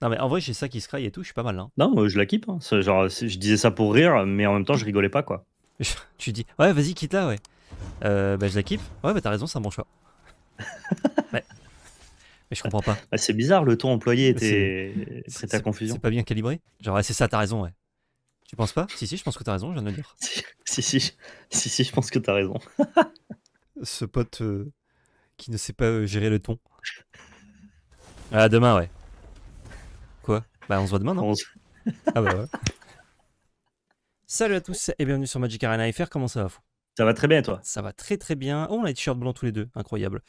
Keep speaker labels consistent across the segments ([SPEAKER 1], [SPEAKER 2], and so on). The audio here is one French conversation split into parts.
[SPEAKER 1] Non, mais en vrai, j'ai ça qui se craille et tout, je suis pas mal. Hein. Non, je la hein. Genre, je disais ça pour rire, mais en même temps, je rigolais pas, quoi. tu dis, ouais, vas-y, quitte là ouais. Euh, bah, je la Ouais, bah, t'as raison, c'est un bon choix. Mais je comprends pas. Bah, c'est bizarre, le ton employé bah, était prêt à confusion. C'est pas bien calibré Genre, ouais, c'est ça, t'as raison, ouais. Tu penses pas Si, si, je pense que t'as raison, je viens de le dire. si, si, si, si, je pense que t'as raison. Ce pote euh, qui ne sait pas euh, gérer le ton. À demain, ouais. Bah, on se voit demain, ah, bah, Salut à tous et bienvenue sur Magic Arena FR, comment ça va fou Ça va très bien toi Ça va très très bien. Oh, on a les t-shirts blancs tous les deux, incroyable.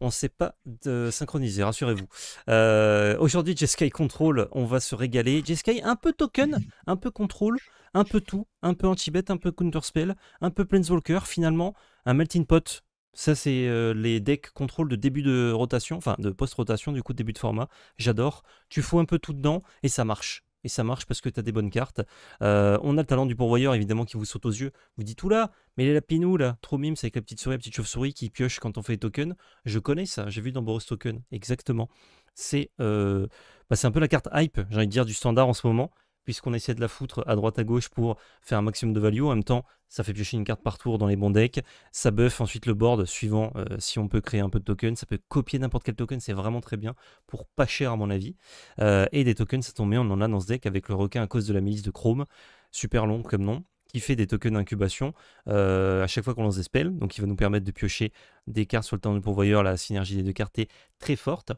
[SPEAKER 1] On ne sait pas de synchroniser, rassurez-vous. Euh, aujourd'hui, Jeskai Control, on va se régaler. Jeskai, un peu token, un peu control, un peu tout, un peu anti-bet, un peu counter-spell, un peu planeswalker, finalement, un melting pot ça, c'est euh, les decks contrôle de début de rotation, enfin de post-rotation, du coup, début de format. J'adore. Tu fous un peu tout dedans et ça marche. Et ça marche parce que tu as des bonnes cartes. Euh, on a le talent du pourvoyeur, évidemment, qui vous saute aux yeux. Vous dites, tout là, mais les lapinous là, trop mime, avec la petite souris, la petite chauve-souris qui pioche quand on fait les tokens. Je connais ça, j'ai vu dans Boros Token, exactement. C'est euh, bah, un peu la carte hype, j'ai envie de dire, du standard en ce moment puisqu'on essaie de la foutre à droite à gauche pour faire un maximum de value. En même temps, ça fait piocher une carte par tour dans les bons decks. Ça buff ensuite le board suivant euh, si on peut créer un peu de tokens. Ça peut copier n'importe quel token, c'est vraiment très bien pour pas cher à mon avis. Euh, et des tokens, ça tombe bien, on en a dans ce deck avec le requin à cause de la milice de Chrome. Super long comme nom qui fait des tokens d'incubation euh, à chaque fois qu'on lance des spells. Donc, il va nous permettre de piocher des cartes sur le temps de pourvoyeur. La synergie des deux cartes est très forte.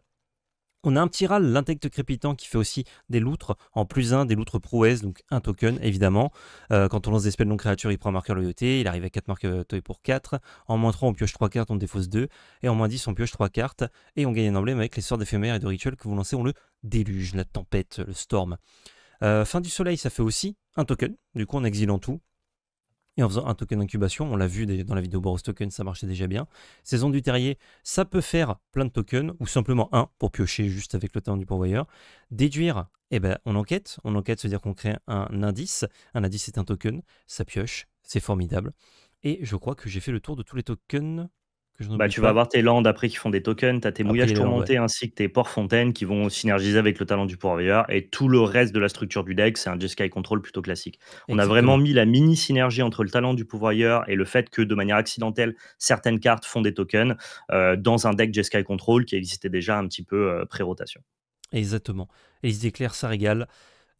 [SPEAKER 1] On a un petit râle, l'intecte crépitant, qui fait aussi des loutres en plus 1, des loutres prouesses, donc un token évidemment. Euh, quand on lance des spells non créatures, il prend un marqueur loyauté, il arrive à 4 marqueurs loyauté pour 4. En moins 3, on pioche 3 cartes, on défausse 2. Et en moins 10, on pioche 3 cartes et on gagne un emblème avec les sorts d'éphémère et de rituel que vous lancez. On le déluge, la tempête, le storm. Euh, fin du soleil, ça fait aussi un token, du coup on exile tout en faisant un token d'incubation, On l'a vu dans la vidéo Boros Token, ça marchait déjà bien. Saison du terrier, ça peut faire plein de tokens ou simplement un pour piocher juste avec le talent du pourvoyeur. Déduire, eh ben, on enquête. On enquête, c'est-à-dire qu'on crée un indice. Un indice, c'est un token. Ça pioche. C'est formidable. Et je crois que j'ai fait le tour de tous les tokens. Bah, tu vas avoir tes landes après qui font des tokens, t'as tes mouillages tourmentés ainsi que tes ports fontaines qui vont synergiser avec le talent du pourvoyeur et tout le reste de la structure du deck, c'est un Jeskai Control plutôt classique. On a vraiment mis la mini synergie entre le talent du pourvoyeur et le fait que de manière accidentelle, certaines cartes font des tokens euh, dans un deck Jeskai Control qui existait déjà un petit peu euh, pré-rotation. Exactement. Et ils déclare ça régale.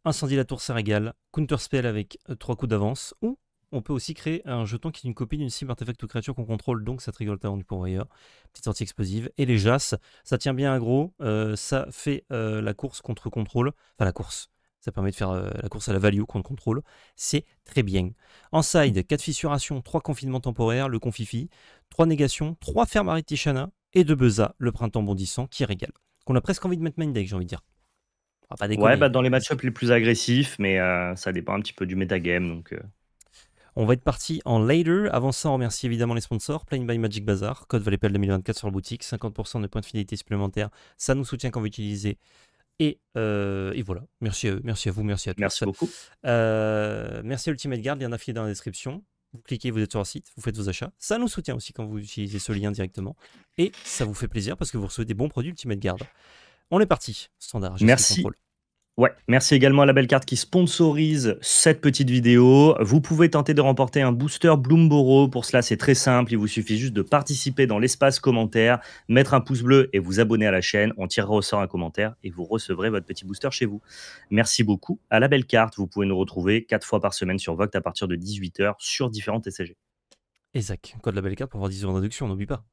[SPEAKER 1] Incendie la tour, ça régale. spell avec euh, trois coups d'avance ou on peut aussi créer un jeton qui est une copie d'une cible, artefact ou créature qu'on contrôle, donc ça trigger le talent du pourvoyeur. Petite sortie explosive. Et les jasses, ça tient bien à gros, euh, ça fait euh, la course contre contrôle, enfin la course. Ça permet de faire euh, la course à la value contre contrôle. C'est très bien. En side, 4 fissurations, 3 confinements temporaires, le confifi, 3 négations, 3 fermaries Tishana et 2 Beza, le printemps bondissant qui régale. Qu'on a presque envie de mettre main deck, j'ai envie de dire. pas ouais, bah, dans les match les plus agressifs, mais ça dépend un petit peu du metagame. Donc, on va être parti en later. Avant ça, on remercie évidemment les sponsors. Playing by Magic Bazaar, code Valépel 2024 sur la boutique, 50% de points de fidélité supplémentaires. Ça nous soutient quand vous utilisez. Et, euh, et voilà. Merci à eux, merci à vous, merci à tous. Merci beaucoup. Euh, merci à Ultimate Guard, il y en a dans la description. Vous cliquez, vous êtes sur le site, vous faites vos achats. Ça nous soutient aussi quand vous utilisez ce lien directement. Et ça vous fait plaisir parce que vous recevez des bons produits Ultimate Guard. On est parti, standard. Merci. Ouais, merci également à la belle carte qui sponsorise cette petite vidéo. Vous pouvez tenter de remporter un booster Bloomboro. Pour cela, c'est très simple. Il vous suffit juste de participer dans l'espace commentaire, mettre un pouce bleu et vous abonner à la chaîne. On tirera au sort un commentaire et vous recevrez votre petit booster chez vous. Merci beaucoup à la belle carte. Vous pouvez nous retrouver quatre fois par semaine sur Voct à partir de 18h sur différents TCG. Exact. Code la belle carte pour avoir 10 euros d'induction, n'oublie pas.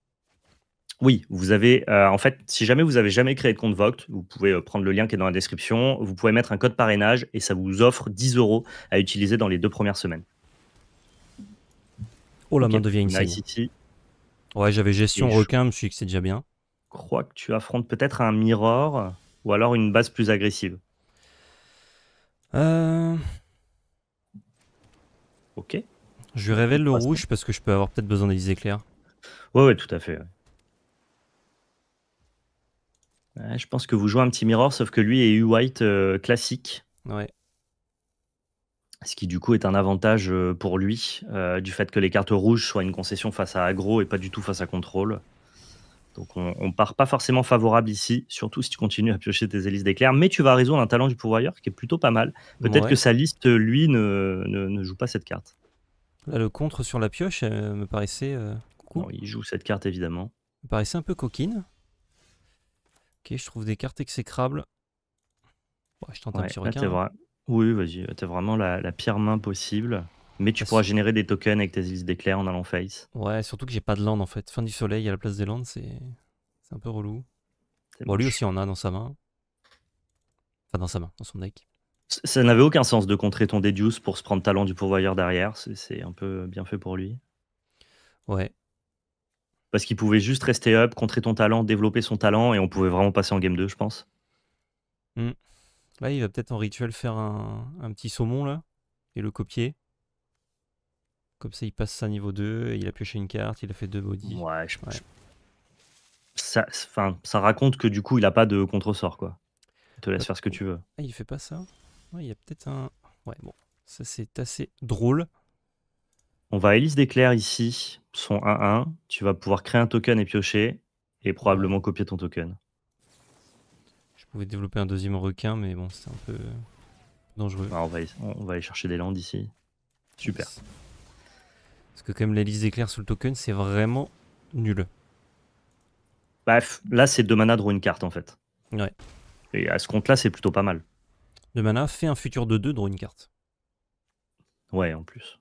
[SPEAKER 1] Oui, vous avez, euh, en fait, si jamais vous avez jamais créé de compte Voct, vous pouvez euh, prendre le lien qui est dans la description, vous pouvez mettre un code parrainage et ça vous offre 10 euros à utiliser dans les deux premières semaines. Oh, la main devient une Ouais, j'avais gestion requin, je me suis dit que c'est déjà bien. Je crois que tu affrontes peut-être un mirror ou alors une base plus agressive. Euh... Ok. Je lui révèle le rouge parce que je peux avoir peut-être besoin des éclairs. Ouais, ouais, tout à fait je pense que vous jouez un petit mirror, sauf que lui est U-White euh, classique. Ce qui du coup est un avantage euh, pour lui, euh, du fait que les cartes rouges soient une concession face à aggro et pas du tout face à contrôle. Donc on, ne part pas forcément favorable ici, surtout si tu continues à piocher tes hélices d'éclair. Mais tu vas résoudre un talent du pourvoyeur qui est plutôt pas mal. Peut-être que sa liste, lui, ne, joue pas cette carte. le contre sur la pioche me paraissait. Cool. il joue cette carte évidemment. Me paraissait un peu coquine je trouve des cartes exécrables. je tente un petit hein. Oui, vas-y, t'as vraiment la, pire main possible. Mais tu ah, pourras générer des tokens avec tes listes d'éclairs en allant face. Ouais, surtout que j'ai pas de land en fait. Fin du soleil à la place des landes, c'est un peu relou. Bon, lui aussi en a dans sa main. Enfin, dans sa main, dans son deck. Ça n'avait aucun sens de contrer ton déduce pour se prendre talent du pourvoyeur derrière. C'est un peu bien fait pour lui. Ouais parce qu'il pouvait juste rester up, contrer ton talent, développer son talent, et on pouvait vraiment passer en game 2, je pense. Hmm. Là, il va peut-être en rituel faire un, un, petit saumon, là, et le copier. Comme ça, il passe ça niveau 2, il a pioché une carte, il a fait deux body. Ouais, je, ouais. pas. Ça, raconte que du coup, il a pas de contre-sort, quoi. Il te laisse faire ce que tu veux. Ah, il fait pas ça Ouais, il y a peut-être un... Ouais, bon, ça c'est assez drôle. On va Elise d'éclair ici, son 1-1. Tu vas pouvoir créer un token et piocher, et probablement copier ton token. Je pouvais développer un deuxième requin, mais bon, c'est un peu dangereux. Ah, on, va aller, chercher des landes ici. Super. Parce que comme même l'hélice d'éclair sous le token, c'est vraiment nul. Bref, bah, là c'est deux mana draw une carte en fait. Ouais. Et à ce compte là c'est plutôt pas mal. Deux mana, fais un futur de deux, draw une carte. Ouais en plus.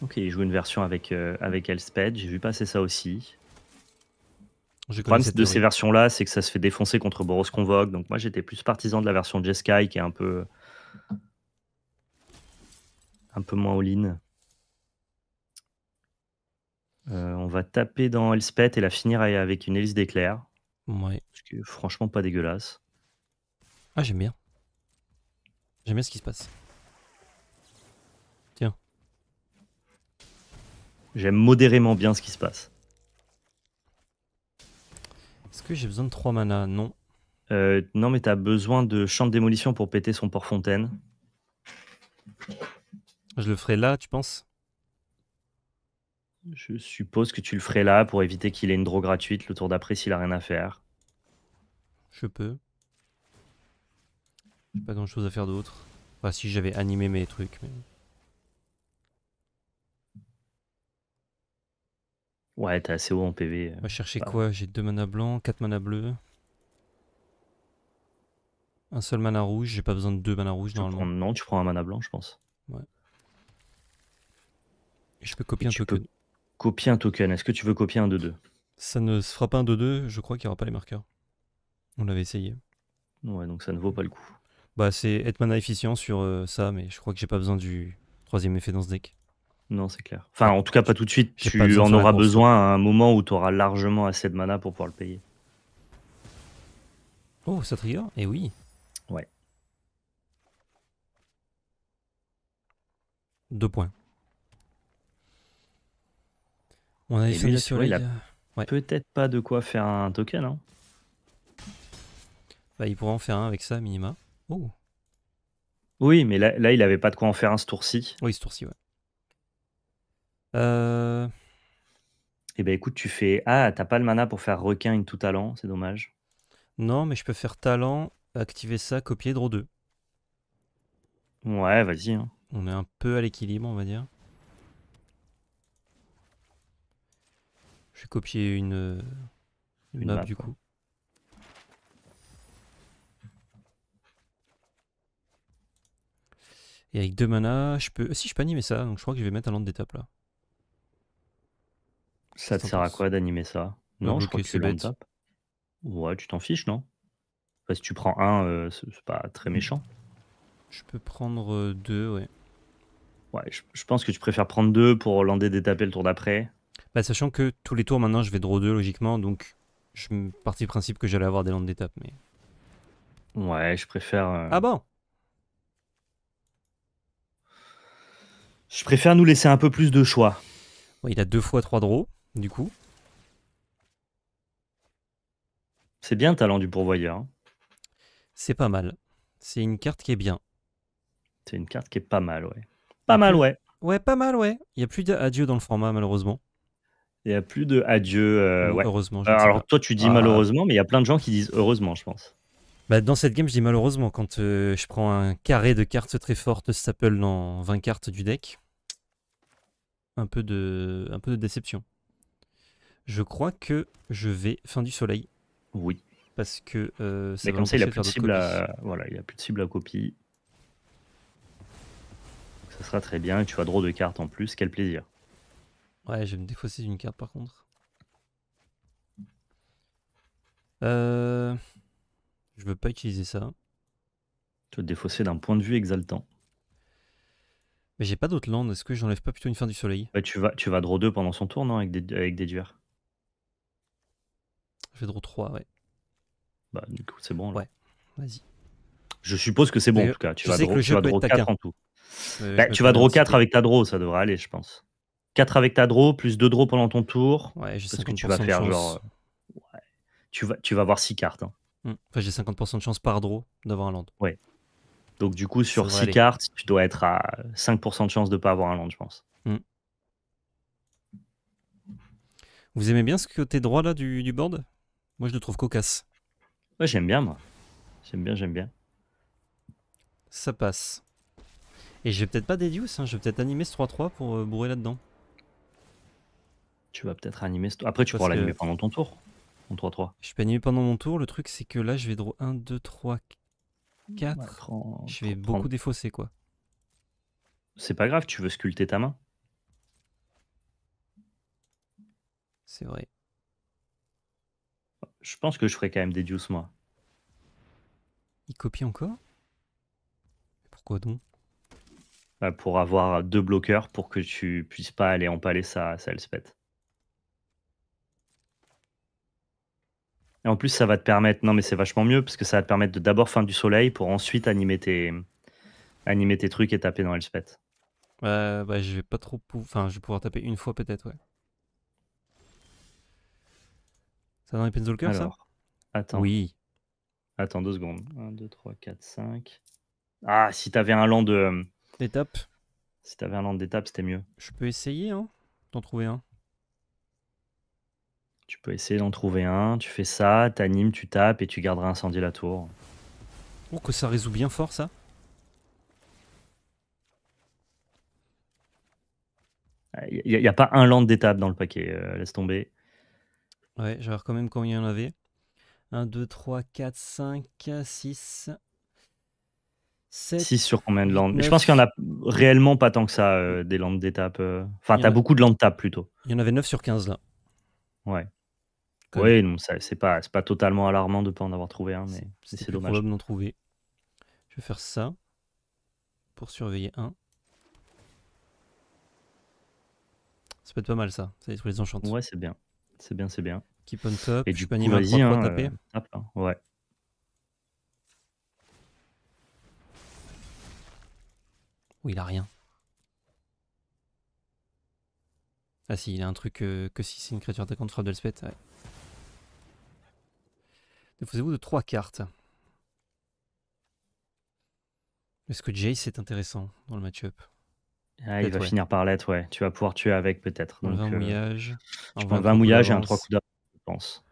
[SPEAKER 1] Ok, il joue une version avec, euh, avec Elspeth, j'ai vu passer ça aussi. Le problème de ces versions-là, c'est que ça se fait défoncer contre Boros Convoque. Donc moi, j'étais plus partisan de la version Jeskai qui est un peu. un peu moins all-in. Euh, on va taper dans Elspeth et la finir avec une hélice d'éclair. Ouais. franchement, pas dégueulasse. Ah, j'aime bien. J'aime bien ce qui se passe. J'aime modérément bien ce qui se passe. Est-ce que j'ai besoin de 3 mana Non. Euh, non, mais t'as besoin de champ de démolition pour péter son port fontaine. Je le ferai là, tu penses Je suppose que tu le ferais là pour éviter qu'il ait une draw gratuite le tour d'après s'il a rien à faire. Je peux. J'ai pas grand chose à faire d'autre. Enfin, si j'avais animé mes trucs. Mais... Ouais, t'es assez haut en PV. Euh, On va chercher quoi J'ai deux manas blancs, quatre manas bleus. Un seul mana rouge, j'ai pas besoin de deux mana rouges normalement. Prends, non, tu prends un mana blanc, je pense. Ouais. je peux copier un token. copier un token. Est-ce que tu veux copier un 2-2 Ça ne se fera pas un 2-2, je crois qu'il n'y aura pas les marqueurs. On l'avait essayé. Ouais, donc ça ne vaut pas le coup. Bah, c'est être mana efficient sur euh, ça, mais je crois que j'ai pas besoin du troisième effet dans ce deck. Non, c'est clair. Enfin, en tout cas, pas tout de suite. Tu en auras besoin à un moment où tu auras largement assez de mana pour pouvoir le payer. Oh, ça trigger Eh oui. Ouais. Deux points. On a fait sur Il a euh, peut-être pas de quoi faire un token. Hein. Bah, il pourrait en faire un avec ça, minima. Oh. Oui, mais là, là il avait pas de quoi en faire un ce tour-ci. Oui, ce tour-ci, ouais et euh, Eh ben écoute, tu fais. Ah, t'as pas le mana pour faire requin une tout talent, c'est dommage. Non, mais je peux faire talent, activer ça, copier, draw 2. Ouais, vas-y. Hein. On est un peu à l'équilibre, on va dire. Je vais copier une, une, map, du coup. Et avec deux mana, je peux. Si je peux animer ça, donc je crois que je vais mettre un land d'étape là. Ça te sert à quoi d'animer ça Non, je crois que c'est bête. Ouais, tu t'en fiches, non Si tu prends un, euh, c'est pas très méchant. Je peux prendre euh, deux, ouais. Ouais, je, pense que tu préfères prendre deux pour lander détaper le tour d'après. Bah, sachant que tous les tours maintenant, je vais draw 2 logiquement, donc je me parti du principe que j'allais avoir des landes d'étape, mais. Ouais, je préfère. Euh, ah bon Je préfère nous laisser un peu plus de choix. Ouais, il a deux fois trois draws du coup. C'est bien talent du pourvoyeur. Hein. C'est pas mal. C'est une carte qui est bien. C'est une carte qui est pas mal, ouais. Pas mal, ouais. Ouais, pas mal, ouais. Il n'y a plus d'adieu dans le format, malheureusement. Il n'y a plus de adieu. Euh, ouais. Heureusement. Alors, toi, tu dis ah. malheureusement, mais il y a plein de gens qui disent heureusement, je pense. Bah, dans cette game, je dis malheureusement. Quand euh, je prends un carré de cartes très fortes Ça s'appelle dans 20 cartes du deck, un peu de, un peu de déception. Je crois que je vais fin du soleil. Oui. Parce que euh, ça Mais comme ça, plus de cible voilà, il a plus de cible à copie. Ça sera très bien. tu as draw deux cartes en plus. Quel plaisir. Ouais, je vais me défausser d'une carte par contre. Euh... Je veux pas utiliser ça. Tu vas te défausser d'un point de vue exaltant. Mais j'ai pas d'autres land. est-ce que j'enlève pas plutôt une fin du soleil bah, tu, vas, tu vas draw deux pendant son tour, non Avec des, avec des duers. Je vais draw 3, ouais. Bah, du coup, c'est bon. Ouais, vas-y. Je suppose que c'est bon, en tout cas. Tu vas draw, tu vas 4 en tout. Bah, tu vas draw 4 avec ta draw, ça devrait aller, je pense. 4 avec ta draw, plus 2 draws pendant ton tour. Ouais, sais ce que tu vas faire, genre, euh, tu, vas, tu vas avoir 6 cartes. Hein. Hum, enfin, j'ai 50% de chance par draw d'avoir un land. Ouais. Donc, du coup, sur 6 cartes, tu dois être à 5% de chance de ne pas avoir un land, je pense. Hum. Vous aimez bien ce côté droit là du board moi, je le trouve cocasse. Ouais, j'aime bien, moi. J'aime bien, j'aime bien. Ça passe. Et je vais peut-être pas déduire hein. je vais peut-être animer ce 3-3 pour euh, bourrer là-dedans. Tu vas peut-être animer ce... Après, tu pourras l'animer pendant ton tour, en 3-3. Je peux animer pendant mon tour, le truc c'est que là, je vais draw 1, 2, 3, 4. je vais beaucoup défausser, quoi. C'est pas grave, tu veux sculpter ta main. C'est vrai. Je pense que je ferai quand même des Deuce, moi. Il copie encore Pourquoi donc bah, Pour avoir deux bloqueurs pour que tu puisses pas aller empaler sa, sa Et en plus, ça va te permettre. Non, mais c'est vachement mieux parce que ça va te permettre de d'abord fin du soleil pour ensuite animer tes, animer tes trucs et taper dans Elspeth. Euh, bah, je vais pas trop. Enfin, je vais pouvoir taper une fois peut-être, ouais. Ça dans Pen Stalker, ça Attends. Oui. Attends deux secondes. 1, 2, 3, 4, 5. Ah, si t'avais un land de. Euh, d'étape Si t'avais un land d'étape, c'était mieux. Je peux essayer, hein, d'en trouver un. Tu peux essayer d'en trouver un, tu fais ça, t'animes, tu tapes et tu garderas incendie la tour. Oh, que ça résout bien fort ça. Il ah, n'y a, pas un land d'étape dans le paquet, euh, laisse tomber. Ouais, je vais quand même combien il y en avait. 1, 2, 3, 4, 5, 6. 7, 6 sur combien de landes Je pense qu'il n'y en a réellement pas tant que ça, euh, des landes d'étape. Euh. Enfin, tu as beaucoup de landes d'étape plutôt. Il y en avait 9 sur 15 là. Ouais. Ouais, Oui, c'est pas, pas totalement alarmant de ne pas en avoir trouvé un, mais c'est dommage. trouver. Je vais faire ça pour surveiller un. Ça peut être pas mal ça, ça détruit les enchantes. Ouais, c'est bien. C'est bien, c'est bien. Keep on top. Et du coup, vas-y, hein, taper. Euh, hein, ouais. Ou il a rien. Ah si, il a un truc euh, que si c'est une créature attaquante frappe de l'espèce. Ouais. Déposez-vous de trois cartes. Est-ce que Jayce est intéressant dans le match-up ah, il va finir par l'être, ouais. Tu vas pouvoir tuer avec peut-être. 20 euh, mouillages. Je prends 20, mouillages et un 3 coups d'avance pense.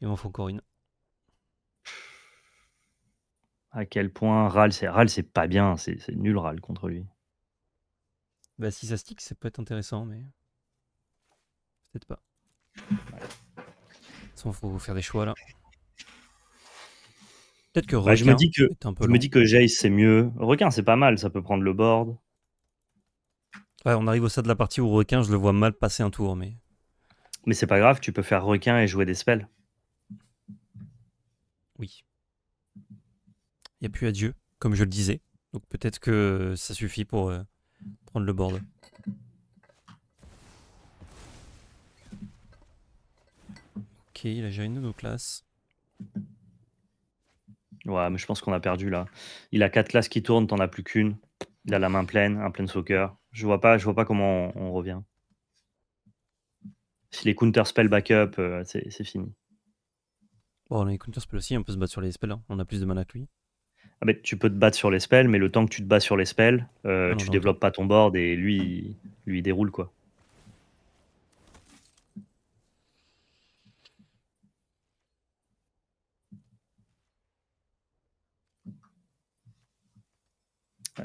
[SPEAKER 1] Il m'en faut encore une. À quel point Ral, c'est Ral, c'est pas bien, c'est nul Ral contre lui. Bah si ça stick, ça peut être intéressant, mais peut-être pas. Ouais. Il faut faire des choix là. Peut-être que requin bah, je me dis que je me dis que Jace c'est mieux. Requin c'est pas mal, ça peut prendre le board. Ouais, on arrive au stade de la partie où requin, je le vois mal passer un tour, mais. Mais c'est pas grave, tu peux faire requin et jouer des spells. Oui. Il n'y a plus adieu, comme je le disais. Donc peut-être que ça suffit pour euh, prendre le board. Ok, il a déjà une nouvelle classe. Ouais, mais je pense qu'on a perdu là. Il a quatre classes qui tournent, t'en as plus qu'une. Il a la main pleine, un plein soccer. Je vois pas, je vois pas comment on revient. Si les counter spell backup, euh, c'est fini. Bon, les counter aussi, on peut se battre sur les spells. Hein. On a plus de mana que lui. Ah, mais tu peux te battre sur les spells, mais le temps que tu te bats sur les spells, euh, ah tu développes pas ton board et lui, lui il déroule quoi.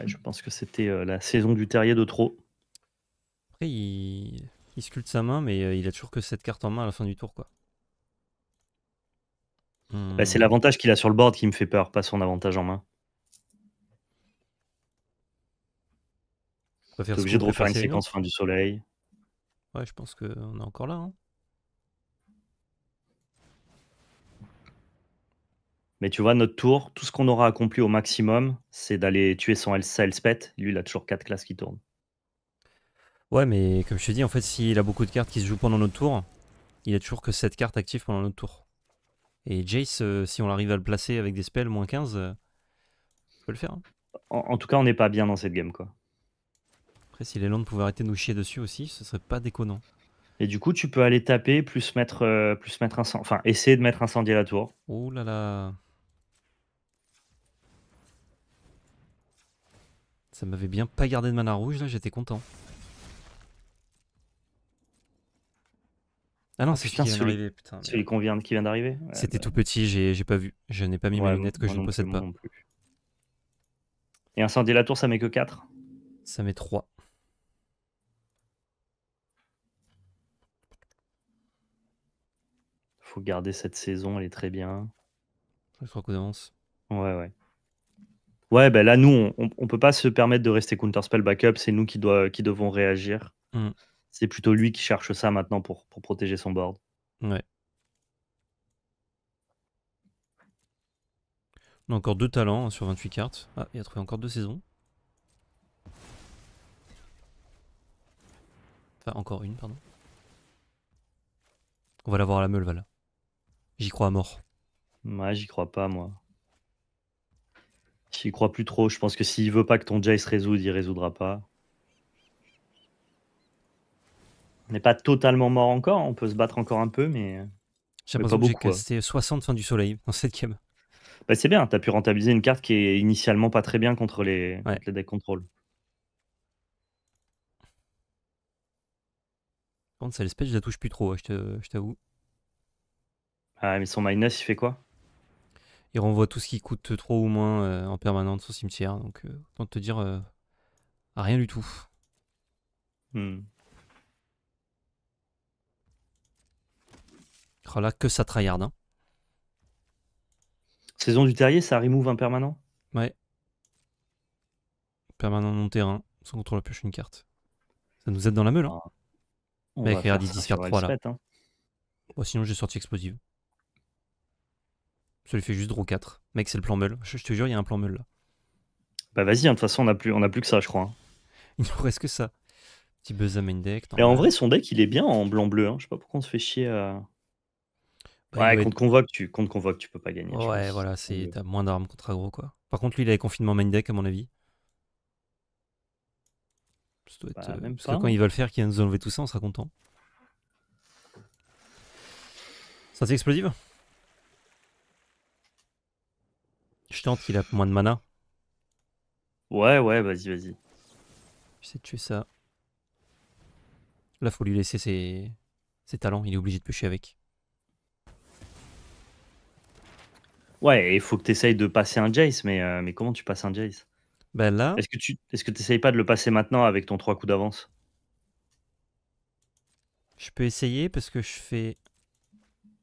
[SPEAKER 1] je pense que c'était euh, la saison du terrier de trop. Après, il... Il sculpte sa main, mais euh, il a toujours que cette carte en main à la fin du tour, quoi. Bah, c'est hmm. l'avantage qu'il a sur le board qui me fait peur, pas son avantage en main. T'es obligé de refaire une séquence fin du soleil. Ouais, je pense qu'on est encore là. Hein. Mais tu vois, notre tour, tout ce qu'on aura accompli au maximum, c'est d'aller tuer son Elspeth. Lui, il a toujours 4 classes qui tournent. Ouais, mais comme je te dis, en fait, s'il a beaucoup de cartes qui se jouent pendant notre tour, il a toujours que cette carte actives pendant notre tour. Et Jace, euh, si on arrive à le placer avec des spells moins 15, euh, on peut le faire. Hein. En, tout cas, on n'est pas bien dans cette game, quoi. Après, si les landes pouvaient arrêter de nous chier dessus aussi, ce serait pas déconnant. Et du coup, tu peux aller taper, plus mettre, euh, plus mettre un. enfin, essayer de mettre incendie à la tour. Oh là là. Ça m'avait bien pas gardé de mana rouge, là, j'étais content. Ah non, c'est celui, putain, celui qui vient d'arriver. C'était bah. tout petit, j'ai pas vu. Je n'ai pas mis ma lunette que je ne possède plus, pas. Et incendie la tour, ça met que 4 Ça met 3. Faut garder cette saison, elle est très bien. Je crois d'avance. Ouais, ouais. Ouais, ben là, nous, on, on, peut pas se permettre de rester counter spell backup, c'est nous qui, doit, qui devons réagir. Mm c'est plutôt lui qui cherche ça maintenant pour, protéger son board. Ouais. On a encore deux talents hein, sur 28 cartes. Ah, il a trouvé encore deux saisons. Enfin, encore une, pardon. On va l'avoir à la meule, Val. J'y crois à mort. Ouais, j'y crois pas, moi. J'y crois plus trop. Je pense que s'il veut pas que ton se résoudre, il résoudra pas. On n'est pas totalement mort encore, on peut se battre encore un peu, mais. J'ai l'impression que j'ai 60 fins du soleil dans cette game. Bah, c'est bien, t'as pu rentabiliser une carte qui est initialement pas très bien contre les, ouais. les deck control. l'espèce, je la touche plus trop, hein, je t'avoue. Ah, mais son minus, il fait quoi Il renvoie tout ce qui coûte trop ou moins euh, en permanence au cimetière. Donc, euh, autant te dire, euh, rien du tout. Hmm. que ça tryhard. Hein. Saison du terrier, ça remove un permanent Ouais. Permanent non terrain, sans contrôle pioche une carte. Ça nous aide dans la meule. Hein. Ah. Mec, regarde, ils 3 là. Hein. Oh, sinon, j'ai sorti explosive. Ça lui fait juste draw 4. Mec, c'est le plan meule. Je, te jure, il y a un plan meule là. Bah vas-y, hein, de toute façon, on a, plus, on a plus que ça, je crois. Hein. Il nous reste que ça. Petit buzz à main deck. Et en vrai, son deck, il est bien en blanc-bleu. Je sais pas pourquoi on se fait chier à. Ouais, contre convoque, tu, convoque, tu peux pas gagner. Ouais, voilà, c'est euh t'as moins d'armes contre Agro quoi. Par contre, lui, il les confinement main deck à mon avis. Ça bah, même euh, parce que quand va hein. veulent faire nous enlever tout ça, on sera content. c'est explosive Je tente qu'il a moins de mana. Ouais, ouais, vas-y, vas-y. J'essaie de tuer ça. Là, faut lui laisser ses, ses talents. Il est obligé de pêcher avec. Ouais, il faut que tu essayes de passer un Jace, mais, euh, mais comment tu passes un Jace Ben là. Est-ce que tu est-ce que essayes pas de le passer maintenant avec ton 3 coups d'avance Je peux essayer parce que je fais.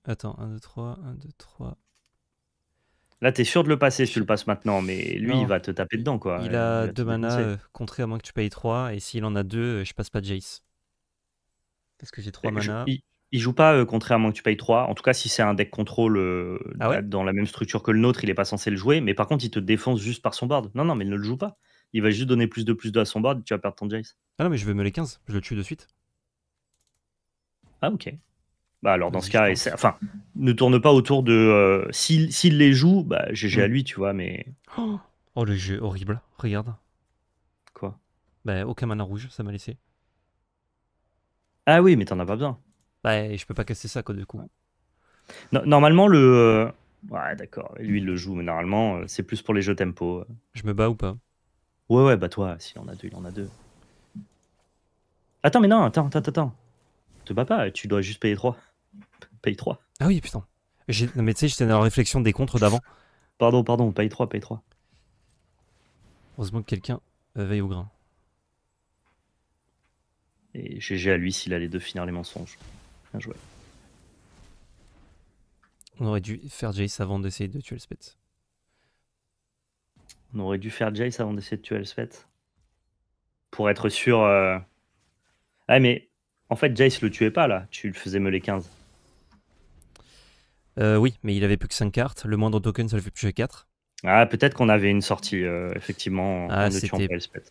[SPEAKER 1] Attends, 1, 2, 3, 1, 2, 3. Là, t'es sûr de le passer si tu le passes maintenant, mais lui, il va te taper dedans, quoi. Il, a 2 mana euh, contrairement à moins que tu payes 3, et s'il en a 2, euh, je passe pas Jace. Parce que j'ai 3 mana. Il joue pas, euh, contrairement que tu payes 3. En tout cas, si c'est un deck contrôle euh, ah bah, dans la même structure que le nôtre, il est pas censé le jouer. Mais par contre, il te défonce juste par son board. Non, non, mais il ne le joue pas. Il va juste donner plus de plus de à son board. Tu vas perdre ton Jace. Ah non, mais je vais me les 15. Je le tue de suite. Ah, ok. Bah alors, dans ce cas, enfin, ne tourne pas autour de. Euh, s'il les joue, bah, GG à mm. lui, tu vois, mais. Oh, oh, le jeu horrible. Regarde. Quoi Bah, aucun mana rouge, ça m'a laissé. Ah oui, mais t'en as pas besoin. Bah, je peux pas casser ça, quoi, du coup. normalement, le. Euh, ouais, d'accord. Lui, il le joue, mais normalement, euh, c'est plus pour les jeux tempo. Euh. Je me bats ou pas Ouais, ouais, bah toi, s'il en a deux, il en a deux. Attends, mais non, attends, attends, attends. Te bats pas, tu dois juste payer 3. Paye 3. Ah oui, putain. Non, mais tu sais, j'étais dans la réflexion des contres d'avant. pardon, pardon, paye 3, paye 3. Heureusement que quelqu'un veille au grain. Et GG à lui s'il allait de finir les mensonges. On aurait dû faire Jace avant d'essayer de tuer le On aurait dû faire Jace avant d'essayer de tuer le Pour être sûr. Euh, ah, mais en fait, Jace le tuait pas là. Tu le faisais meuler 15. Euh, oui, mais il avait plus que 5 cartes. Le moindre token, ça le fait plus que 4. Ah, peut-être qu'on avait une sortie, euh, effectivement. Ah, c'était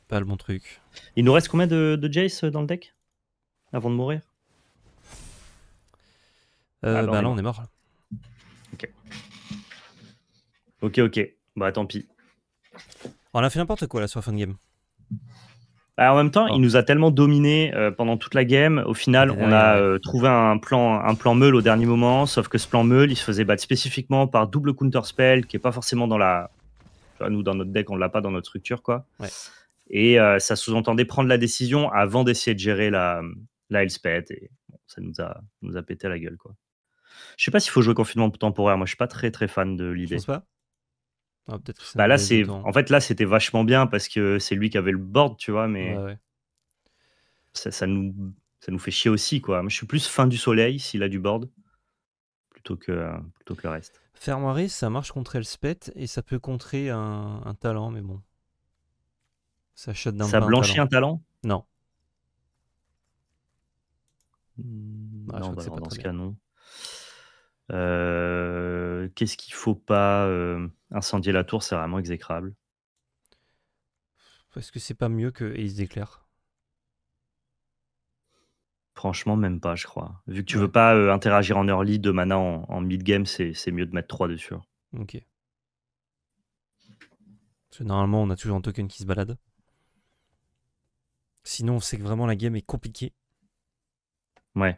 [SPEAKER 1] pas le bon truc. Il nous reste combien de Jace dans le deck Avant de mourir ah euh, bah là, on est mort. Ok. Ok, ok. Bah tant pis. On a fait n'importe quoi là sur la fin de game. Bah, en même temps, il oh. nous a tellement dominé euh, pendant toute la game. Au final, on a euh, trouvé un plan, un plan meule au dernier moment. Sauf que ce plan meule, il se faisait battre spécifiquement par double counter spell qui est pas forcément dans la. nous, dans notre deck, on l'a pas dans notre structure, quoi. Et ça sous-entendait prendre la décision avant d'essayer de gérer la, la pet Et ça nous a, nous a pété la gueule, quoi. Je sais pas s'il faut jouer confinement temporaire. Moi, je suis pas très très fan de l'idée. pas. Ah, bah là, c'est en fait là, c'était vachement bien parce que c'est lui qui avait le board, tu vois. Mais Ça, nous ça nous fait chier aussi, quoi. Moi, je suis plus fin du soleil s'il a du board plutôt que plutôt que le reste. Fermoiré, ça marche contre Elspeth et ça peut contrer un, talent, mais bon. Ça shot Ça blanchit un talent, Non. Hmm, ah, non je crois que bah pas dans ce cas, non. Euh, qu'est-ce qu'il faut pas euh, incendier la tour C'est vraiment exécrable. Est-ce que c'est pas mieux que se d'éclair. Franchement, même pas, je crois. Vu que tu veux pas euh, interagir en early, de mana en, mid-game, c'est mieux de mettre 3 dessus. Hein. Ok. Parce normalement, on a toujours un token qui se balade. Sinon, on sait que vraiment la game est compliquée. Ouais.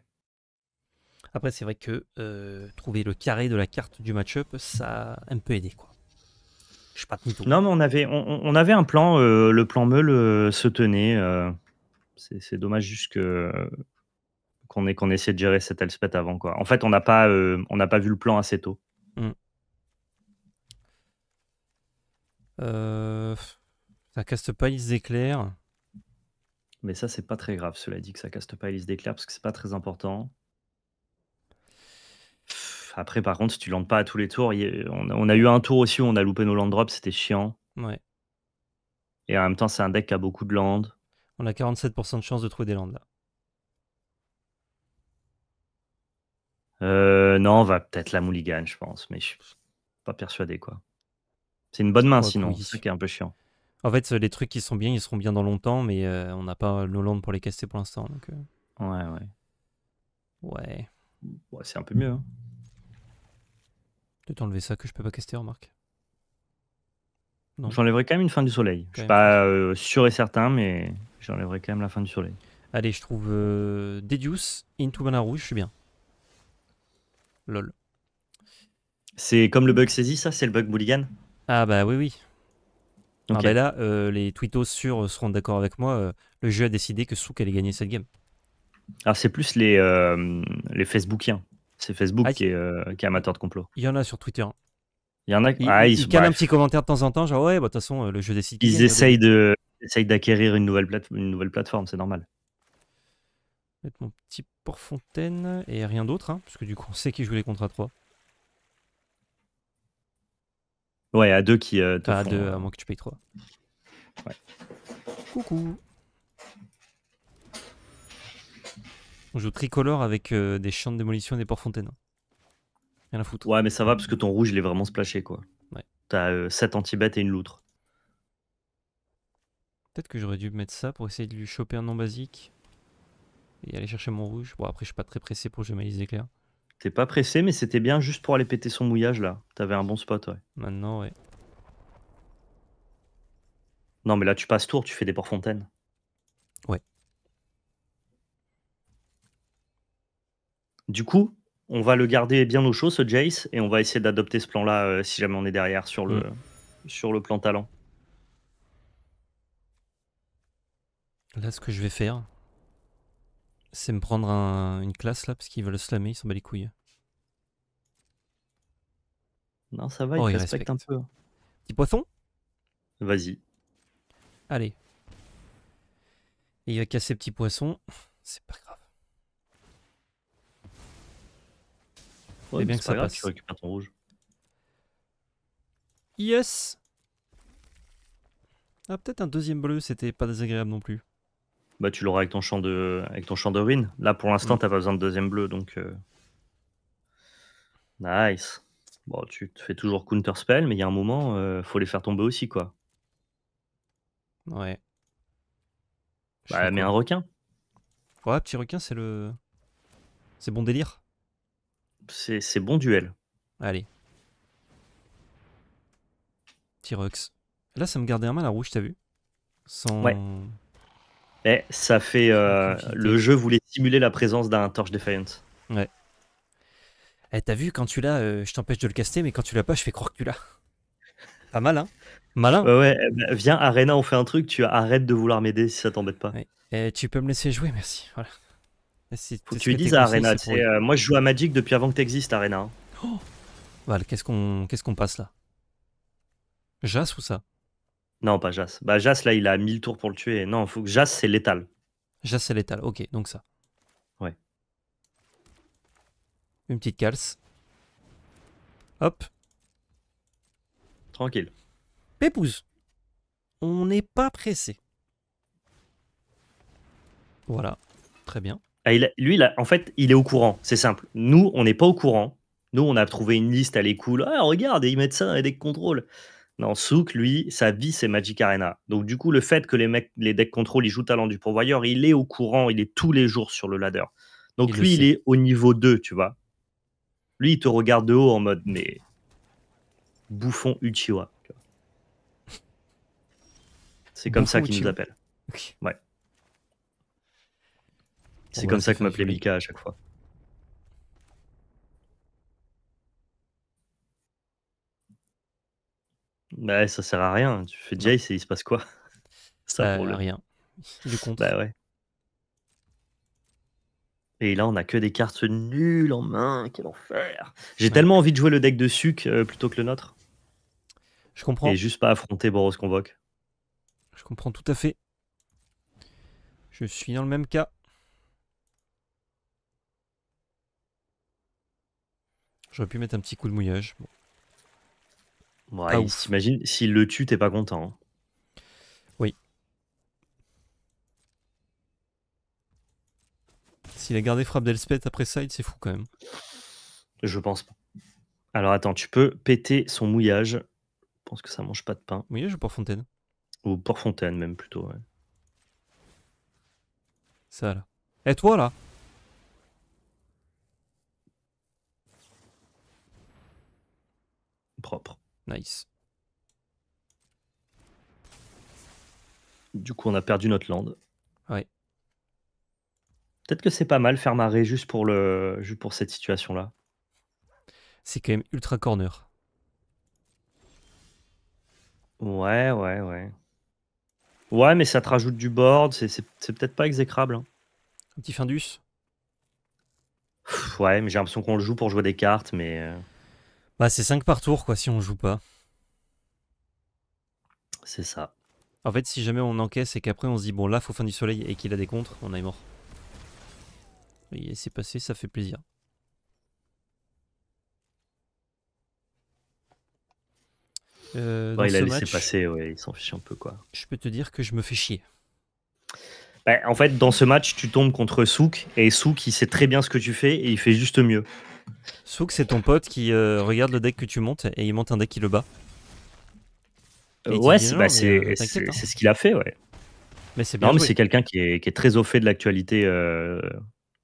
[SPEAKER 1] Après, c'est vrai que euh, trouver le carré de la carte du match-up, ça a un peu aidé. Quoi. Je suis pas tout. Non, mais on avait, on, avait un plan. Euh, le plan Meul euh, se tenait. c'est dommage juste que qu'on ait, qu'on de gérer cette Elspeth avant. Quoi. En fait, on n'a pas, on pas vu le plan assez tôt. Mmh. Ça caste pas, se d'éclair. Mais ça, c'est pas très grave, cela dit, que ça caste pas se d'éclair, parce que c'est pas très important après, par contre, si tu landes pas à tous les tours, on, a, eu un tour aussi où on a loupé nos land drops, c'était chiant. Ouais. Et en même temps, c'est un deck qui a beaucoup de land. On a 47% de chance de trouver des landes là. Euh, non, on va peut-être la Mulligan, je pense, mais je suis pas persuadé quoi. C'est une bonne main sinon, c'est qui est un peu chiant. En fait, euh, les trucs qui sont bien, ils seront bien dans longtemps, mais euh, on n'a pas nos landes pour les casser pour l'instant. Euh. Ouais, ouais. Ouais. c'est un peu mieux. Hein. Peut-être enlever ça que je peux pas caster, remarque. J'enlèverai quand même une fin du soleil. Je je suis pas euh, sûr et certain, mais j'enlèverai quand même la fin du soleil. Allez, je trouve euh, Deduce, Into Mana Rouge, je suis bien. Lol. C'est comme le bug saisi, ça C'est le bug Mulligan Ah bah oui, oui. Ah bah là, euh, les twittos sûrs seront d'accord avec moi. le jeu a décidé que Souk allait gagner cette game. Alors c'est plus les, les Facebookiens c'est Facebook ah, euh, qui, est, amateur de complot. Il y en a sur Twitter. Hein.
[SPEAKER 2] Il y en a qui. Ah, ils, un petit
[SPEAKER 1] commentaire de temps en temps, genre ouais, bah, de toute façon, euh, le jeu décide. Ils essayent de, d'acquérir une nouvelle, plate une nouvelle plateforme, c'est normal. Mettre mon petit fontaine. et rien d'autre, hein, parce que du coup, on sait qui joue les contrats 3. Ouais, à deux qui. Euh, ah, à deux, à moins que tu payes 3. Ouais. Coucou. On joue tricolore avec euh, des champs de démolition et des ports fontaines. Rien à foutre. Ouais, mais ça va parce que ton rouge, il est vraiment splashé, quoi. Ouais. T'as 7 euh, anti-bêtes et une loutre. Peut-être que j'aurais dû mettre ça pour essayer de lui choper un nom basique. Et aller chercher mon rouge. Bon, après, je suis pas très pressé pour ma les éclairs. T'es pas pressé, mais c'était bien juste pour aller péter son mouillage là. T'avais un bon spot, ouais. Maintenant, ouais. Non, mais là, tu passes tour, tu fais des ports fontaines. Ouais. Du coup, on va le garder bien au chaud, ce Jace, et on va essayer d'adopter ce plan-là euh, si jamais on est derrière sur le, mm. sur le plan talent. Là, ce que je vais faire, c'est me prendre une classe là, parce va le slammer, il s'en bat les couilles.
[SPEAKER 2] Non, ça va, oh, il respecte.
[SPEAKER 1] un peu. Petit poisson Vas-y. Allez. Et il va casser petit poisson. C'est pas grave. Ouais, bien que ça passe. Tu récupères ton rouge. Yes Ah, peut-être un deuxième bleu, c'était pas désagréable non plus. Bah, tu l'auras avec ton champ de avec ton champ de Là, pour l'instant, mm. t'as pas besoin de deuxième bleu, donc. Euh, nice. Bon, tu te fais toujours counter spell, mais il y a un moment, euh, faut les faire tomber aussi, quoi. Ouais. Bah, mais un requin. Ouais, petit requin, c'est le. C'est bon délire. C'est bon duel. Allez. T-Rex. Là, ça me gardait un mal à rouge, t'as vu Ouais. Eh, ça fait. Euh, le jeu voulait simuler la présence d'un Torch Defiant. Ouais. Eh, t'as vu, quand tu l'as, euh, je t'empêche de le caster, mais quand tu l'as pas, je fais croire que tu l'as. Pas mal, hein Malin. Ouais, eh ben, viens, Arena, on fait un truc, tu arrêtes de vouloir m'aider si ça t'embête pas. Eh, tu peux me laisser jouer, merci. Voilà. Ah, faut que tu lui dises à Arena. moi, je joue à Magic depuis avant que tu existes, Arena. Oh qu'est-ce qu'on qu'est-ce qu'on passe là Jas ou ça Non, pas Jas. Bah, Jas, là, il a 1000 tours pour le tuer. Non, faut que Jas, c'est létal. Jas, c'est létal. Ok, donc ça. Ouais. Une petite calce. Hop. Tranquille. Pépouze. On n'est pas pressé. Voilà. Très bien. Ah, lui, en fait, il est au courant. C'est simple. Nous, on n'est pas au courant. Nous, on a trouvé une liste, à est cool. Ah, regarde, il met ça et des contrôles. Non, Souk, lui, sa vie, c'est Magic Arena. Donc, du coup, le fait que les mecs, les decks contrôles, ils jouent talent du Provoyeur, il est au courant, il est tous les jours sur le ladder.
[SPEAKER 2] Donc, lui, il est
[SPEAKER 1] au niveau 2, tu vois. Lui, il te regarde de haut en mode, mais. Bouffon Uchiwa. C'est comme ça qu'il nous appelle. Ouais. C'est comme ça que m'appelait Mika à chaque fois. Bah ça sert à rien. Tu fais Jace et il se passe quoi Ça bah, pour le... rien. Du compte. Bah ouais. Et là, on a que des cartes nulles en main. Quel enfer J'ai tellement envie de jouer le deck de Suc euh, plutôt que le nôtre. Je comprends. Et juste pas affronter Boros Convoque. Je comprends tout à fait. Je suis dans le même cas. J'aurais pu mettre un petit coup de mouillage. Ouais, imagine, s'il le tue, t'es pas content. Hein. Oui. S'il a gardé frappe d'Elspeth après ça, il s'est fou quand même. Je pense pas. Alors attends, tu peux péter son mouillage. Je pense que ça mange pas de pain. Mouillage ou Port-Fontaine Ou Port-Fontaine même plutôt, ouais. Ça là. Et toi là Propre. Nice. Du coup, on a perdu notre land. Ouais. Peut-être que c'est pas mal faire marrer juste pour, le... juste pour cette situation-là. C'est quand même ultra corner. Ouais, ouais, ouais. Ouais, mais ça te rajoute du board, c'est peut-être pas exécrable. Hein. Un petit Findus Ouais, mais j'ai l'impression qu'on le joue pour jouer des cartes, mais... Euh, bah, c'est 5 par tour, quoi, si on joue pas. C'est ça. En fait, si jamais on encaisse et qu'après on se dit, bon, là, faut fin du soleil et qu'il a des contres, on est mort. Et c'est passé, ça fait plaisir. Euh, il a laissé passer, ouais, il s'en fiche un peu quoi. Je peux te dire que je me fais chier. Bah, en fait, dans ce match, tu tombes contre Souk et Souk, il sait très bien ce que tu fais et il fait juste mieux. Souk, c'est ton pote qui euh, regarde le deck que tu montes et il monte un deck qui le bat. Euh, ouais, bah, euh, hein. c'est ce qu'il a fait, ouais. Mais c'est Non, mais c'est quelqu'un qui est, très au fait de l'actualité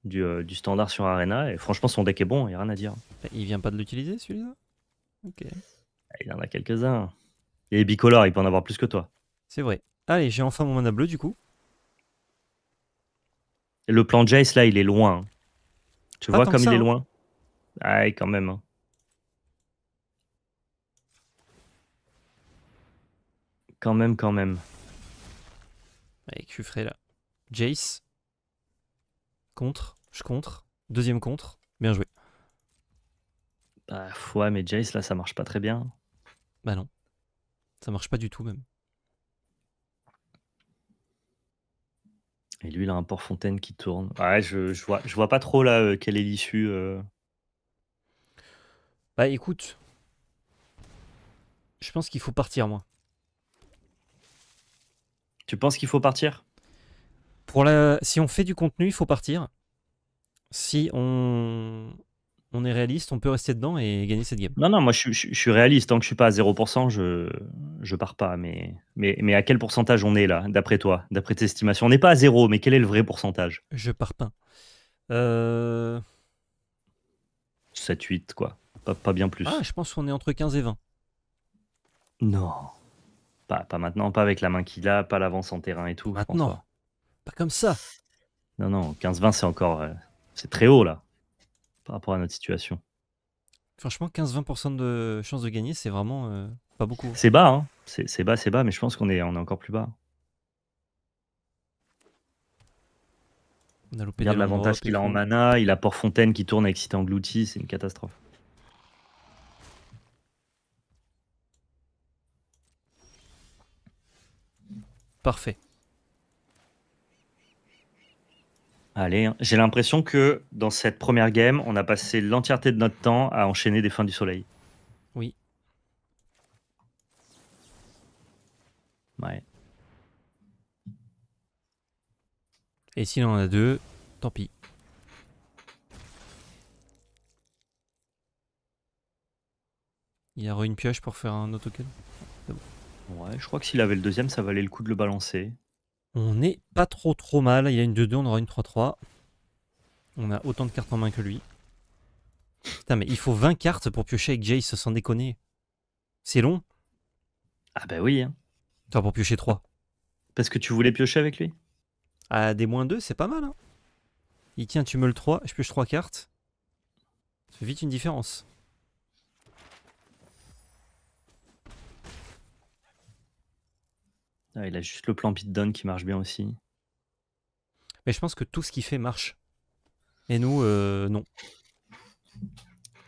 [SPEAKER 1] du, standard sur Arena. Et franchement, son deck est bon, il n'y a rien à dire. Bah, il vient pas de l'utiliser, celui-là
[SPEAKER 2] ah,
[SPEAKER 1] Il en a quelques-uns. Et bicolore, il peut en avoir plus que toi. C'est vrai. Allez, j'ai enfin mon mana bleu, du coup. le plan Jace, là, il est loin. Tu vois comme il est hein. loin ah, quand même. Hein. Quand même, quand même. Allez, Cufré là. Jace. Contre. Je contre. Deuxième contre. Bien joué. Bah, ouais, mais Jace là, ça marche pas très bien. Bah non. Ça marche pas du tout même. Et lui, il a un port fontaine qui tourne. Ouais, je, vois, je vois pas trop là euh, quelle est l'issue. Euh. Bah écoute, je pense qu'il faut partir moi. Tu penses qu'il faut partir Pour la... Si on fait du contenu, il faut partir. Si on... on est réaliste, on peut rester dedans et gagner cette game. Non, non, moi je, suis réaliste. Tant que je suis pas à 0%, je, je pars pas. Mais, mais, mais à quel pourcentage on est là, d'après toi, d'après tes estimations On n'est pas à 0, mais quel est le vrai pourcentage Je pars pas. 7-8, euh. quoi. Pas, bien plus. Ah, je pense qu'on est entre 15 et 20. Non. Pas, maintenant, pas avec la main qu'il a, pas l'avance en terrain et tout. Maintenant. Pas comme ça. Non, non, 15-20, c'est encore. Euh, c'est très haut, là, par rapport à notre situation. Franchement, 15-20% de chance de gagner, c'est vraiment euh, pas beaucoup. C'est bas, hein. C'est bas, c'est bas, mais je pense qu'on est, on encore plus bas. On a Regarde l'avantage qu'il a en mana, il a Port Fontaine qui tourne avec Cité Anglouti, c'est une catastrophe. Parfait. Allez, hein. j'ai l'impression que dans cette première game, on a passé l'entièreté de notre temps à enchaîner des fins du soleil. Oui. Ouais. Et on en a deux, tant pis. Il y a une pioche pour faire un autocad Ouais, je crois que s'il avait le deuxième, ça valait le coup de le balancer. On n'est pas trop trop mal. Il y a une 2-2, on aura une 3-3. On a autant de cartes en main que lui. Putain, mais il faut 20 cartes pour piocher avec Jace, sans déconner. C'est long. Ah bah oui. Hein. Toi, pour piocher 3. Parce que tu voulais piocher avec lui Ah, des moins 2, c'est pas mal. Hein. Il tient, tu me le 3, je pioche 3 cartes. Ça fait vite une différence. Ah, il a juste le plan beatdown qui marche bien aussi. Mais je pense que tout ce qu'il fait marche. Et nous, euh, non.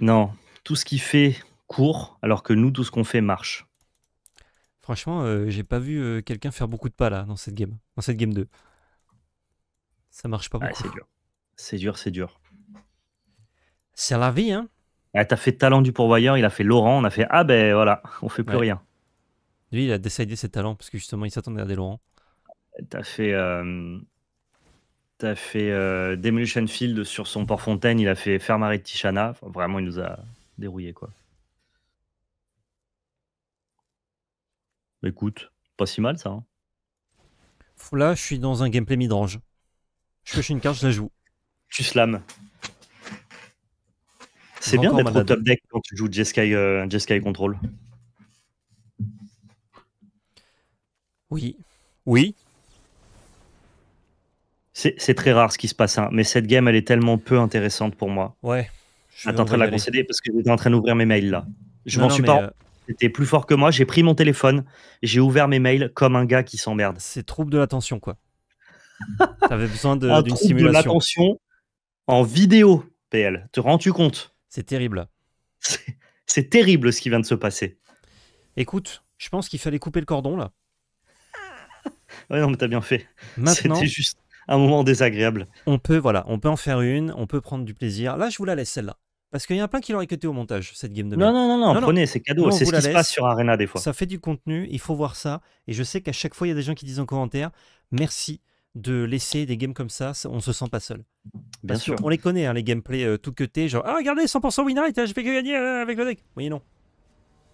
[SPEAKER 1] Non, tout ce qu'il fait court, alors que nous, tout ce qu'on fait marche. Franchement, je euh, j'ai pas vu euh, quelqu'un faire beaucoup de pas là dans cette game, dans cette game 2. Ça marche pas ah, beaucoup. c'est dur. C'est dur, c'est dur. C'est la vie, hein. Ah, T'as fait talent du pourvoyeur, il a fait Laurent, on a fait ah ben voilà, on fait plus rien. Lui, il a décidé ses talents parce que justement, il s'attendait à des Laurent. T'as fait, euh, fait euh, Demolition Field sur son port fontaine. Il a fait Fermari de Tishana. vraiment, il nous a dérouillé quoi. Écoute, pas si mal ça. Hein. Là, je suis dans un gameplay midrange. Je pioche une carte, je la joue. Tu slams. C'est bien d'être au top deck quand tu joues Jeskai, euh, Jeskai Control. Oui. Oui. C'est très rare ce qui se passe, hein, mais cette game, elle est tellement peu intéressante pour moi. Ouais. Je suis en train de la concéder parce que j'étais en train d'ouvrir mes mails là.
[SPEAKER 2] Je m'en suis pas. Euh,
[SPEAKER 1] C'était plus fort que moi. J'ai pris mon téléphone, j'ai ouvert mes mails comme un gars qui s'emmerde. C'est trouble de l'attention, quoi. T'avais besoin d'une simulation. de l'attention en vidéo, PL. Te rends-tu compte C'est terrible. C'est terrible ce qui vient de se passer. Écoute, je pense qu'il fallait couper le cordon là. Ouais, non, mais t'as bien fait. Maintenant, C'était juste un moment désagréable. On peut, voilà, on peut en faire une, on peut prendre du plaisir. Là, je vous la laisse celle-là. Parce qu'il y en a plein qui l'ont écouté au montage, cette game de non, non, non, non, prenez, c'est cadeau. C'est ce qui se passe sur Arena des fois. Ça fait du contenu, il faut voir ça. Et je sais qu'à chaque fois, il y a des gens qui disent en commentaire merci de laisser des games comme ça, on se sent pas seul. Bien sûr. On les connaît, hein, les gameplays euh, tout cutés, genre ah, regardez, 100% win rate, je vais gagner euh, avec le deck. Oui, non.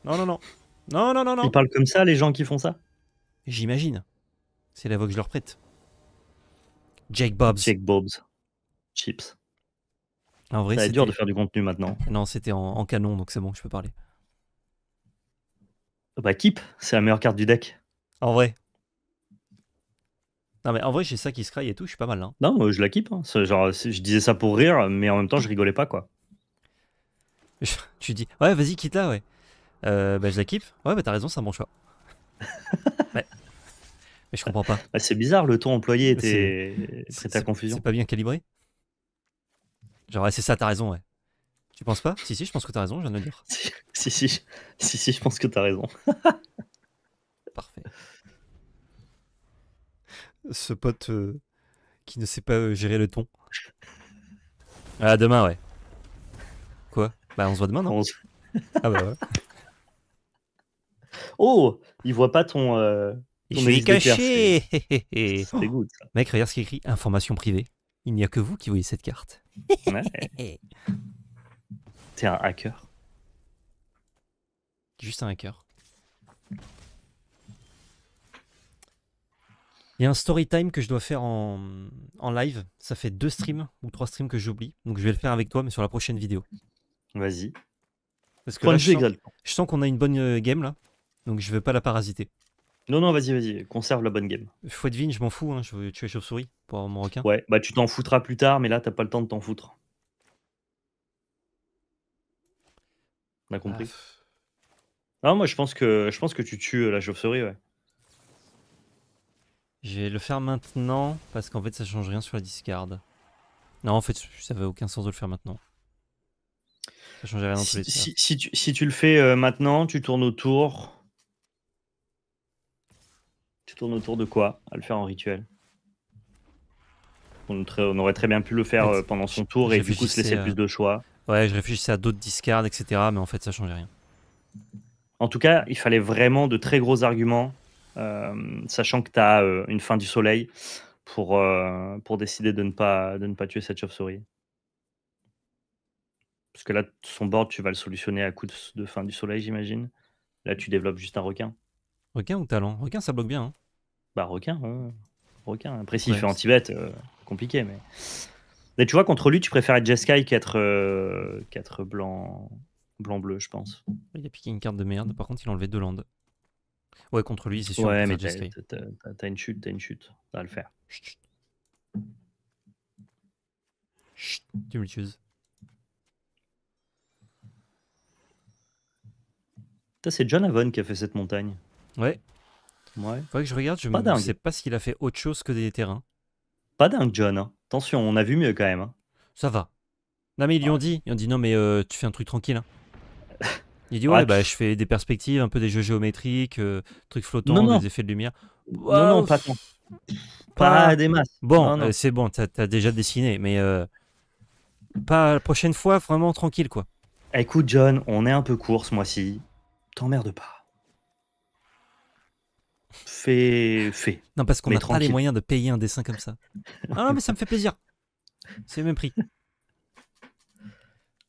[SPEAKER 1] Non, non, non. Non, non, non, non. Ils parlent comme ça, les gens qui font ça J'imagine. C'est la voix que je leur prête. Jake Bobs. Jake Bobs. Chips. En vrai, c'est dur de faire du contenu maintenant. Non, c'était en, canon, donc c'est bon, je peux parler. Oh bah, Keep, c'est la meilleure carte du deck. En vrai. Non, mais en vrai, j'ai ça qui se et tout, je suis pas mal. Hein. Non, euh, je la keep. Hein. Genre, je disais ça pour rire, mais en même temps, je rigolais pas, quoi. tu dis, ouais, vas-y, quitte la ouais. Euh, bah, je la keep. Ouais, bah, t'as raison, c'est un bon choix. ouais. Mais je comprends pas. Bah, c'est bizarre, le ton employé bah, était à confusion. C'est pas bien calibré Genre, c'est ça, t'as raison, ouais. Tu penses pas Si, si, je pense que t'as raison, je viens de le dire. si, si, si, si, je pense que t'as raison. Parfait. Ce pote euh, qui ne sait pas euh, gérer le ton. À ah, demain, ouais. Quoi Bah, on se voit demain, non Ah, bah ouais. Oh Il voit pas ton. Euh, je est caché Mec, regarde ce qui écrit information privée. Il n'y a que vous qui voyez cette carte. Ouais. T'es un hacker. Juste un hacker. Il y a un story time que je dois faire en, live. Ça fait deux streams ou trois streams que j'oublie. Donc je vais le faire avec toi, mais sur la prochaine vidéo. Vas-y. Parce que je, sens, je, sens, qu'on a une bonne euh, game là. Donc je ne vais pas la parasiter. Non, non, vas-y, vas-y, conserve la bonne game. Faut de je m'en fous, hein, je veux tuer chauve-souris pour mon requin. Ouais, bah tu t'en foutras plus tard, mais là, t'as pas le temps de t'en foutre. On a ah, compris. Non, moi, je pense que, je pense que tu tues euh, la chauve-souris, ouais. Je vais le faire maintenant, parce qu'en fait, ça change rien sur la discard. Non, en fait, ça avait aucun sens de le faire maintenant. Ça change rien dans tous les si, si, tu, le fais euh, maintenant, tu tournes autour tu tournes autour de quoi à le faire en rituel on, aurait très bien pu le faire euh, pendant son tour et du coup se laisser plus de choix. Ouais, je réfléchissais à d'autres discards, etc. Mais en fait, ça changeait rien. En tout cas, il fallait vraiment de très gros arguments, euh, sachant que tu as euh, une fin du soleil pour, pour décider de ne, pas, de ne pas tuer cette chauve-souris. Parce que là, son board, tu vas le solutionner à coup de fin du soleil, j'imagine. Là, tu développes juste un requin. Requin ou talent Requin, ça bloque bien. Hein. Bah, requin, requin. Après, s'il fait anti-bet, euh, compliqué, mais. Mais tu vois, contre lui, tu préfères être Jeskai euh, qu'être blanc blanc-bleu, je pense. Il a piqué une carte de merde, par contre, il a enlevé deux landes. Ouais, contre lui, c'est sûr. Ouais, mais t'as une chute, t'as une chute. Ça le faire. Chut, chut. tu me C'est John Avon qui a fait cette montagne. Ouais. Ouais. Faudrait que je regarde, je ne sais pas s'il a fait autre chose que des terrains. Pas dingue, John. Hein. Attention, on a vu mieux quand même. Hein. Ça va. Non, mais ils lui ont dit, ils ont dit non, mais euh, tu fais un truc tranquille. Hein. Il dit ouais, ah, bah, je fais des perspectives, un peu des jeux géométriques, euh, trucs flottants, des effets de lumière. Non, non, pas des masses. Bon, euh, c'est bon, t'as as déjà dessiné, mais pas la prochaine fois, vraiment tranquille quoi. Écoute, John, on est un peu court ce mois-ci. T'emmerde pas. Fait, fait. Non, parce qu'on n'a pas les moyens de payer un dessin comme ça. ah non, mais ça me fait plaisir. C'est le même prix.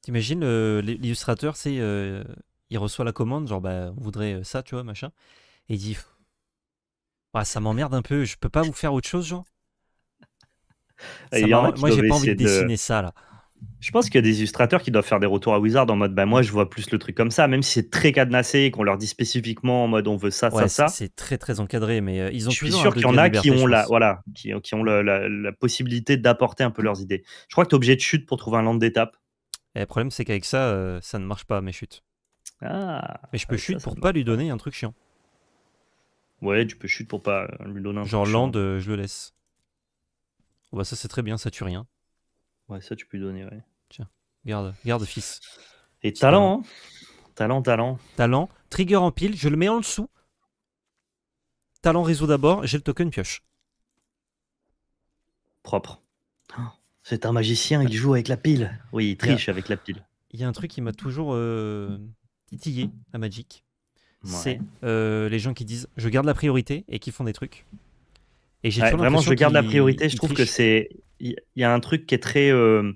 [SPEAKER 1] T'imagines, euh, l'illustrateur, c'est. Euh, il reçoit la commande, genre, bah, on voudrait euh, ça, tu vois, machin. Et il dit. Bah, ça m'emmerde un peu, je peux pas vous faire autre chose, genre. moi, j'ai pas envie de dessiner ça, là. Je pense qu'il y a des illustrateurs qui doivent faire des retours à Wizard en mode bah moi je vois plus le truc comme ça, même si c'est très cadenassé et qu'on leur dit spécifiquement en mode on veut ça, ça, ça. C'est très très encadré, mais euh, ils ont. Je suis sûr qu'il y en a qui ont la voilà, qui, ont la, possibilité d'apporter un peu leurs idées. Je crois que tu es obligé de chute pour trouver un land d'étape. Et eh, le problème c'est qu'avec ça, euh, ça ne marche pas mes chutes. Ah. Mais je peux chute pour pas lui donner un truc chiant. Ouais, tu peux chute pour pas euh, lui donner un. Genre truc land, je le laisse. Bah, ça c'est très bien, ça tue rien. Ouais, ça, tu peux donner, Tiens, garde, garde, fils. Et talent, hein Talent, talent. Talent. Trigger en pile, je le mets en dessous. Talent réseau d'abord, j'ai le token pioche. Propre. Oh, c'est un magicien, il joue avec la pile. Oui, il triche avec la pile. Il y a un truc qui m'a toujours euh, titillé à Magic. C'est euh, les gens qui disent je garde la priorité et qui font des trucs. Et j'ai vraiment, je garde la priorité. Je trouve que c'est il y, a un truc qui est très. Euh,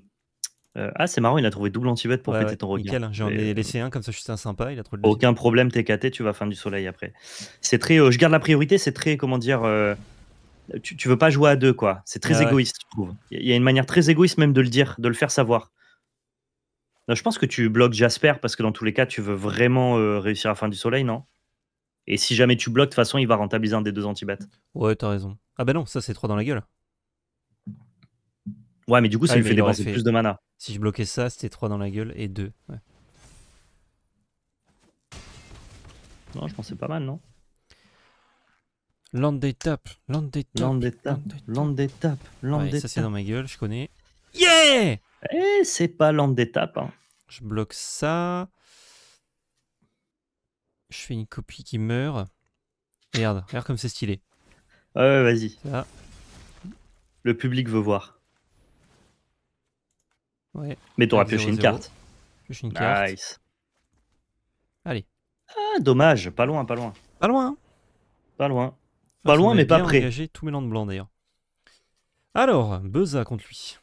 [SPEAKER 1] euh, ah, c'est marrant, il a trouvé double antivote pour fêter ton regard. j'en ai euh, laissé un, comme ça je suis un sympa. Il Aucun problème, t'es tu vas fin du soleil après. C'est très. je garde la priorité, c'est très. Comment dire tu, veux pas jouer à deux, quoi. C'est très égoïste, je trouve. Il y a une manière très égoïste même de le dire, de le faire savoir. je pense que tu bloques Jasper parce que dans tous les cas, tu veux vraiment réussir à fin du soleil, non Et si jamais tu bloques, de toute façon, il va rentabiliser un des deux anti Ouais, t'as raison. Ah ben non, ça c'est trop dans la gueule. Ouais, mais du coup, ça lui fait dépenser plus de mana. Si je bloquais ça, c'était 3 dans la gueule et 2. Non, je pensais pas mal, non Land d'étape tap, land des tap, land des tap, land Ça c'est dans ma gueule, je connais. Yeah Eh, c'est pas land d'étape hein. Je bloque ça. Je fais une copie qui meurt. Regarde, regarde comme c'est stylé. Ouais, ouais vas-y. Le public veut voir. Ouais. Mais t'auras pioché une carte. Pioché une carte. Nice. Allez. Ah, dommage, pas loin, pas loin. Pas loin. Hein. Pas loin. Pas loin, mais pas près. tous tous mes de blanc d'ailleurs. Alors, Beza contre lui.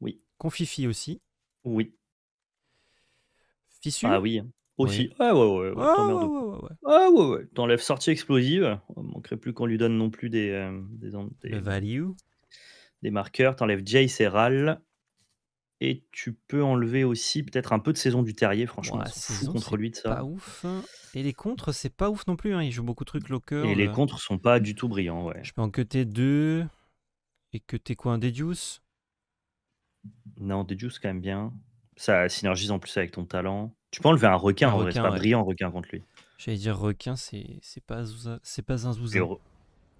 [SPEAKER 1] Oui. Confifi aussi. Oui. Fissu. Ah oui, aussi. Ah, ouais, ouais, ouais. ah, ouais, ah, ouais, ouais. T'enlèves sortie explosive. On manquerait plus qu'on lui donne non plus des. Euh, des, des, value. Des marqueurs. T'enlèves Jay Serral. Et tu peux enlever aussi peut-être un peu de saison du Terrier, franchement. saison, contre lui ça. Pas ouf. Hein. Et les contres, c'est pas ouf non plus. Hein, Il joue beaucoup de trucs locker. Et les euh. contres sont pas du tout brillants, ouais. Je peux en t'es deux. Et t'es quoi Un Deduce Non, Deduce quand même bien. Ça synergise en plus avec ton talent. Tu peux enlever un requin, requin, C'est pas brillant, requin contre lui. J'allais dire requin, c'est pas Azusa. C'est pas un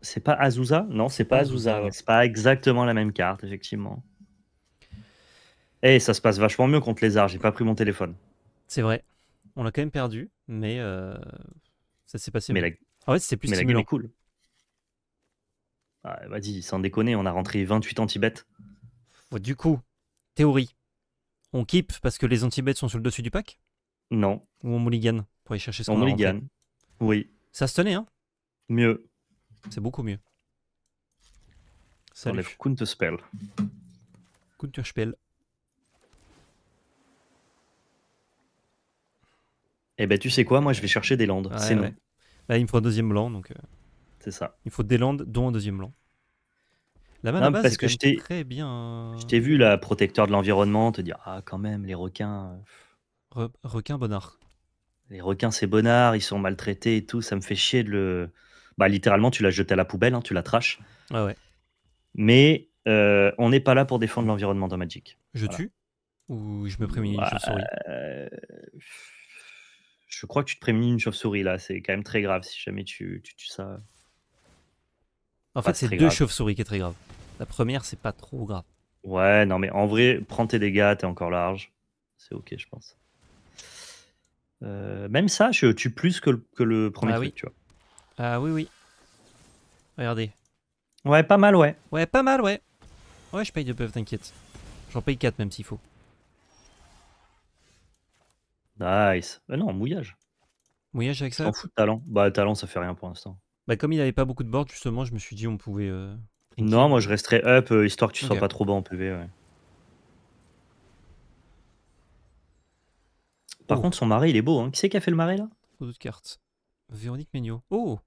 [SPEAKER 1] C'est pas Azusa Non, c'est pas Azusa. C'est pas exactement la même carte, effectivement. Eh, ça se passe vachement mieux contre les arts. j'ai pas pris mon téléphone. C'est vrai. On l'a quand même perdu, mais euh, ça s'est passé. Mais la... En ah c'est plus mais est cool. Ah, Vas-y, sans déconner, on a rentré 28 anti-bêtes. du coup, théorie. On keep parce que les anti-bêtes sont sur le dessus du pack Non. Ou on mulligan pour aller chercher son On mulligan. Oui. Ça se tenait, hein Mieux. C'est beaucoup mieux. Ça Counterspell. spell Eh ben, tu sais quoi, moi, je vais chercher des landes. c'est il me faut un deuxième blanc, donc. Euh, c'est ça. Il faut des landes, dont un deuxième blanc.
[SPEAKER 2] La main base, parce que je t'ai très
[SPEAKER 1] bien. Hein. Je t'ai vu la protecteur de l'environnement te dire ah quand même les requins. Euh, requins bonnards. Les requins c'est bonnard, ils sont maltraités et tout, ça me fait chier de le. Bah littéralement tu l'as jeté à la poubelle, hein, tu la trash. Ah ouais ouais. Mais euh, on n'est pas là pour défendre l'environnement dans Magic. Je tue ou je me prémunis une souris bah, je crois que tu te prémunis une chauve-souris là. C'est quand même très grave si jamais tu tues ça. En fait, c'est deux chauves-souris qui est très grave. La première, c'est pas trop grave. Ouais, non, mais en vrai, prends tes dégâts, t'es encore large. C'est ok, je pense. Euh, même ça, je tue plus que le, que le premier ah truc, oui. tu vois. Ah oui, oui. Regardez. Ouais, pas mal, ouais. Ouais, pas mal, ouais. Ouais, je paye deux, buffs, t'inquiète. J'en paye quatre même s'il faut. Nice. Eh non, mouillage. Mouillage avec ça T'en fous de talent Bah, talent, ça fait rien pour l'instant. Bah, comme il n'avait pas beaucoup de board, justement, je me suis dit on pouvait. Euh, non, moi je resterai up euh, histoire que tu sois pas trop bas en PV. Par oh. contre, son marais il est beau. Hein. Qui c'est qui a fait le marais là cartes. Véronique Megno. Oh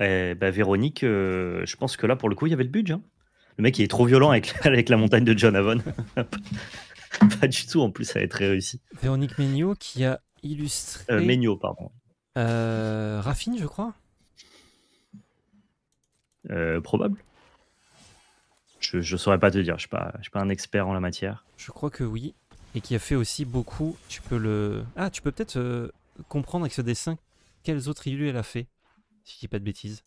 [SPEAKER 1] Eh bah, Véronique, euh, je pense que là pour le coup il y avait le budget. hein. Le mec il est trop violent avec, avec la montagne de John Avon. Pas du tout, en plus, ça a été réussi. Véronique Menio qui a illustré. Euh, pardon. Euh, Raffine, je crois. Euh, probable. Je ne saurais pas te dire, je ne je pas un expert en la matière. Je crois que oui. Et qui a fait aussi beaucoup. Tu peux le. Ah, tu peux peut-être euh, comprendre avec ce dessin quels autres élus elle a fait, si je dis pas de bêtises.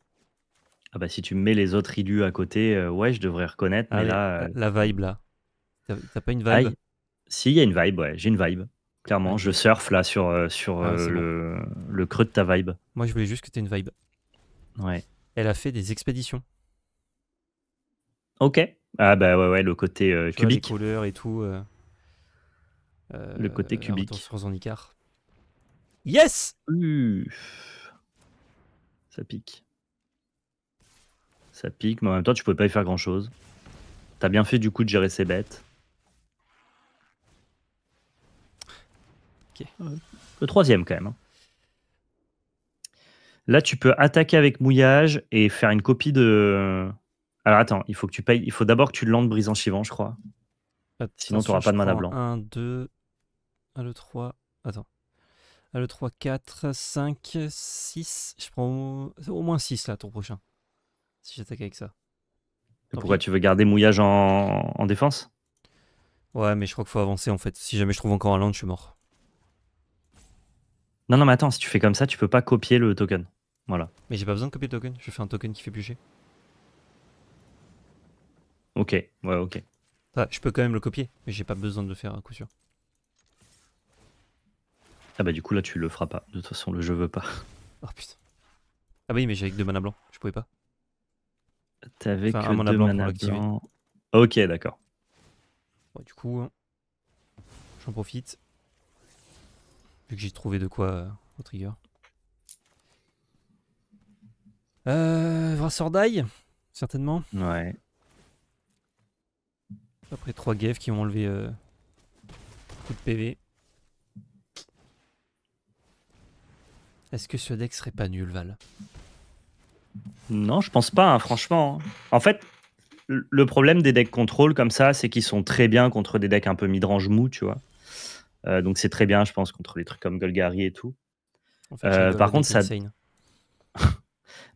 [SPEAKER 1] Ah bah si tu mets les autres élus à côté, euh, ouais, je devrais reconnaître. Ah mais là, la vibe là. T'as pas une vibe si, il y a une vibe, ouais. J'ai une vibe. Clairement, je surfe là sur, euh, sur ah, euh, le, creux de ta vibe. Moi, je voulais juste que tu aies une vibe. Ouais. Elle a fait des expéditions. Ok. Ah bah ouais, ouais, le côté cubique. Euh, les cubique. couleurs et tout. Le côté cubique. retour en Icar. Yes Ça pique. Ça pique, mais en même temps, tu pouvais pas y faire grand chose. T'as bien fait du coup de gérer ces bêtes.
[SPEAKER 2] Le
[SPEAKER 1] troisième, quand même. Hein. Là, tu peux attaquer avec mouillage et faire une copie de. Euh, alors attends, il faut que tu payes. Il faut d'abord que tu landes brise en chivant, je crois. Sinon, tu n'auras pas de mana blanc. 1, 2, le 3. Attends. Le 3, 4, 5, 6. Je prends au moins 6 là, ton prochain. Si j'attaque avec ça. pourquoi tu veux garder mouillage en, en défense Ouais, mais je crois qu'il faut avancer en fait. Si jamais je trouve encore un land, je suis mort. Non, non, mais attends, si tu fais comme ça, tu peux pas copier le token. Voilà. Mais j'ai pas besoin de copier le token, je fais un token qui fait bûcher. Ok, ouais, ok. je peux quand même le copier, mais j'ai pas besoin de le faire à coup sûr. Ah bah du coup là tu le feras pas, de toute façon le jeu veut pas. Oh putain. Ah oui mais j'avais que deux mana blancs, je pouvais pas. T'avais que mana blanc Ok d'accord. Bon, du coup, j'en profite que j'ai trouvé de quoi euh, au trigger. Euh, certainement. Ouais. Après trois gaffes qui m'ont enlevé beaucoup de PV. Est-ce que ce deck serait pas nul, Val Non, je pense pas, hein, franchement. Hein. En fait, le problème des decks contrôle comme ça, c'est qu'ils sont très bien contre des decks un peu midrange mou, tu vois. Euh, donc c'est très bien, je pense, contre les trucs comme Golgari et tout.
[SPEAKER 2] Euh, par contre, ça.
[SPEAKER 1] Hein.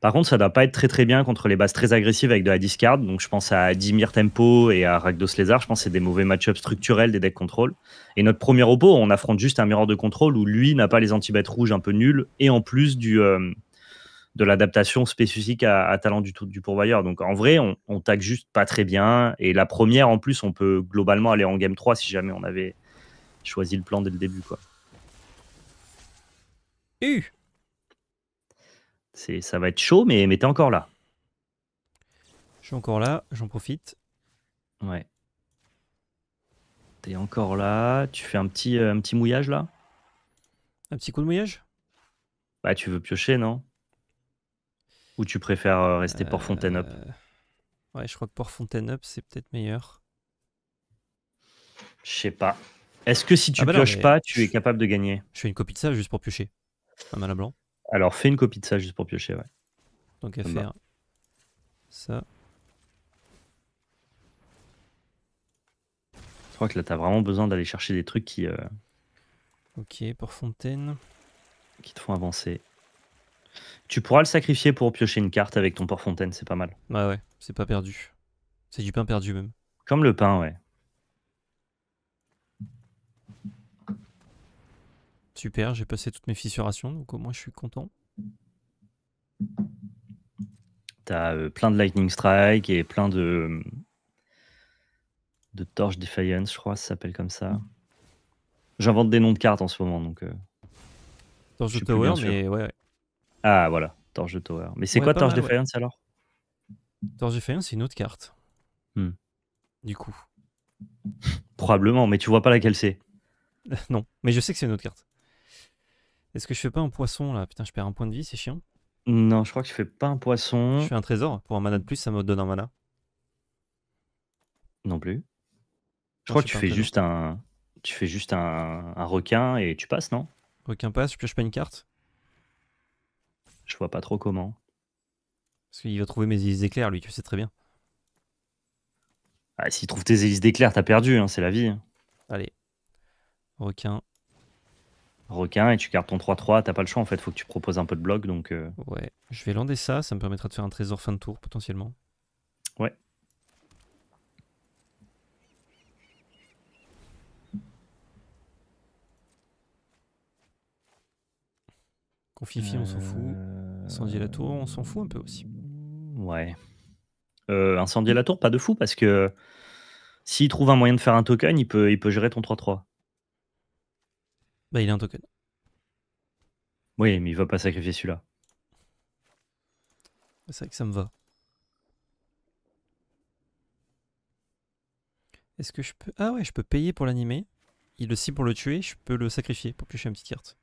[SPEAKER 1] par contre, ça doit pas être très très bien contre les bases très agressives avec de la discard. Donc je pense à Dimir Tempo et à Ragdos Lézard. Je pense que c'est des mauvais match-ups structurels des decks contrôle. Et notre premier repos, on affronte juste un miroir de contrôle où lui n'a pas les anti-bêtes rouges un peu nuls et en plus du. Euh, de l'adaptation spécifique à, talent du, du pourvoyeur. Donc en vrai, on, on juste pas très bien. Et la première, en plus, on peut globalement aller en game 3 si jamais on avait choisis le plan dès le début. quoi. C'est, ça va être chaud, mais, t'es encore là. Je suis encore là, j'en profite. Ouais. T'es encore là, tu fais un petit, euh, un petit mouillage là Un petit coup de mouillage Bah tu veux piocher, non Ou tu préfères euh, rester Port-Fontaine euh, Up Ouais, je crois que Port-Fontaine Up c'est peut-être meilleur. Je sais pas. Est-ce que si tu ah bah pioches pas, tu es capable de gagner Je fais une copie de ça juste pour piocher. Un malin blanc. Alors fais une copie de ça juste pour piocher, ouais. Donc à faire ça. Je crois que là, t'as vraiment besoin d'aller chercher des trucs qui. Euh, ok, pour Fontaine. Qui te font avancer. Tu pourras le sacrifier pour piocher une carte avec ton port fontaine, c'est pas mal. Ouais, bah ouais, c'est pas perdu. C'est du pain perdu même. Comme le pain, ouais. Super, j'ai passé toutes mes fissurations, donc au moins je suis content. T'as euh, plein de Lightning Strike et plein de. de Torch Defiance, je crois, ça s'appelle comme ça. J'invente des noms de cartes en ce moment, donc. Euh, Torch de Tower, mais ouais, Ah voilà, Torch de Tower. Mais c'est quoi Torch de Defiance alors Torch Defiance, c'est une autre carte. Hmm. Du coup. Probablement, mais tu vois pas laquelle c'est. non, mais je sais que c'est une autre carte. Est-ce que je fais pas un poisson là Putain, je perds un point de vie, c'est chiant. Non, je crois que je fais pas un poisson. Je fais un trésor. Pour un mana de plus, ça me donne un mana. Non plus.
[SPEAKER 2] Je crois que tu fais, juste
[SPEAKER 1] un, tu fais juste un, requin et tu passes, non Requin passe, je pioche pas une carte. Je vois pas trop comment. Parce qu'il va trouver mes hélices d'éclair, lui, tu sais très bien. Ah, S'il trouve tes hélices d'éclair, t'as perdu, hein, c'est la vie. Hein. Allez. Requin requin et tu gardes ton 3-3, t'as pas le choix en fait, faut que tu proposes un peu de bloc donc. Euh. Ouais, je vais lander ça, ça me permettra de faire un trésor fin de tour potentiellement. Ouais. Confifi, on s'en fout. Euh. Incendier la tour, on s'en fout un peu aussi. Ouais. Euh, incendier la tour, pas de fou parce que s'il trouve un moyen de faire un token, il peut, il peut gérer ton 3-3. Bah, il est un token. Oui, mais il va pas sacrifier celui-là. C'est vrai que ça me va. Est-ce que je peux... Ah ouais, je peux payer pour l'animer. Il le cible pour le tuer, je peux le sacrifier pour piocher une petite carte.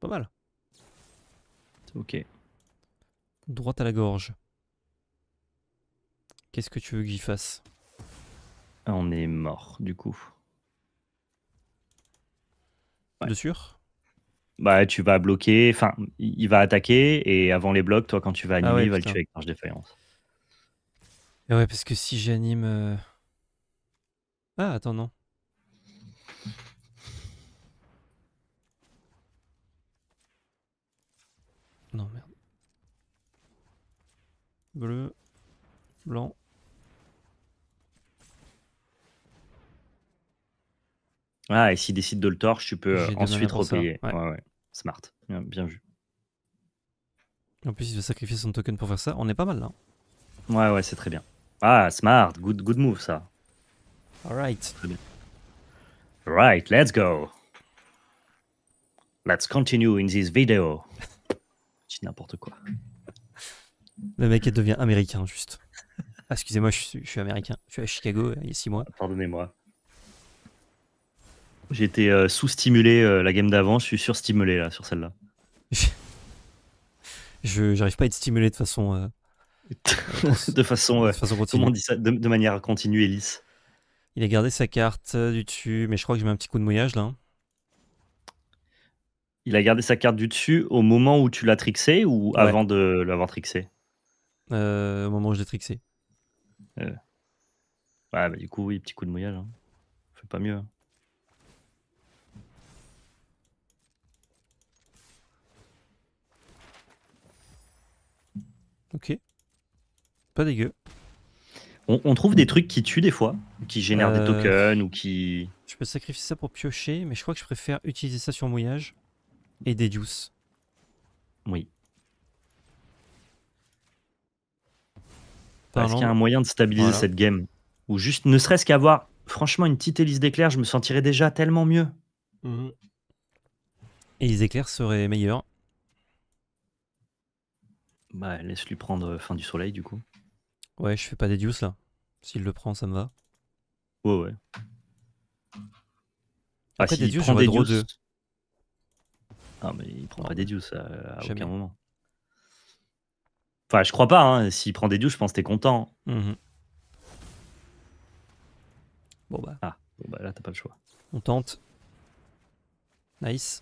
[SPEAKER 1] Pas mal. Ok. Droite à la gorge. Qu'est-ce que tu veux que j'y fasse ah, On est mort, du coup sûr bah, tu vas bloquer, enfin, il va attaquer, et avant les blocs, toi, quand tu vas ah animer, il va le tuer avec marche défaillance. Et ouais, parce que si j'anime. Euh, ah, attends, non. Non, merde. Bleu, blanc. Ah, et s'il décide de le torch, tu peux euh, ensuite repayer. Smart. Bien vu. En plus, il veut sacrifier son token pour faire ça. On est pas mal là. Hein. Ouais, ouais, c'est très bien. Ah, smart. Good, good move ça. Alright. Right, let's go. Let's continue in this video. Je n'importe quoi. Le mec, il devient américain, juste. Ah, excusez-moi, je, suis américain. Je suis à Chicago euh, il y a six mois. Pardonnez-moi. J'étais été euh, sous-stimulé euh, la game d'avant, je suis surstimulé là, sur celle-là. je J'arrive pas à être stimulé de façon. Euh, de façon. de, façon dit ça de, manière continue et lisse. Il a gardé sa carte du dessus, mais je crois que j'ai mis un petit coup de mouillage là. Il a gardé sa carte du dessus au moment où tu l'as trixé ou avant de l'avoir trixé Au moment où je l'ai trixé. Ouais, bah, du coup, oui, petit coup de mouillage. Hein. Fait pas mieux. Hein. Ok. Pas dégueu. On, trouve des trucs qui tuent des fois, qui génèrent des euh, tokens ou qui. Je peux sacrifier ça pour piocher, mais je crois que je préfère utiliser ça sur mouillage et des juices. Oui. Est-ce qu'il y a un moyen de stabiliser cette game Ou juste, ne serait-ce qu'avoir, franchement, une petite hélice d'éclairs, je me sentirais déjà tellement mieux. Mhm. Et les éclairs seraient meilleurs. Bah, laisse-lui prendre euh, fin du soleil, du coup. Ouais, je fais pas des deuces là. S'il le prend, ça me va. Ouais, ouais. ah, des Ah, mais il prend pas des deuces à, aucun moment. Enfin, je crois pas. Hein. S'il prend des deuces, je pense que t'es content. Mhm. Bon, bah. Ah, bon, bah là, t'as pas le choix. On tente. Nice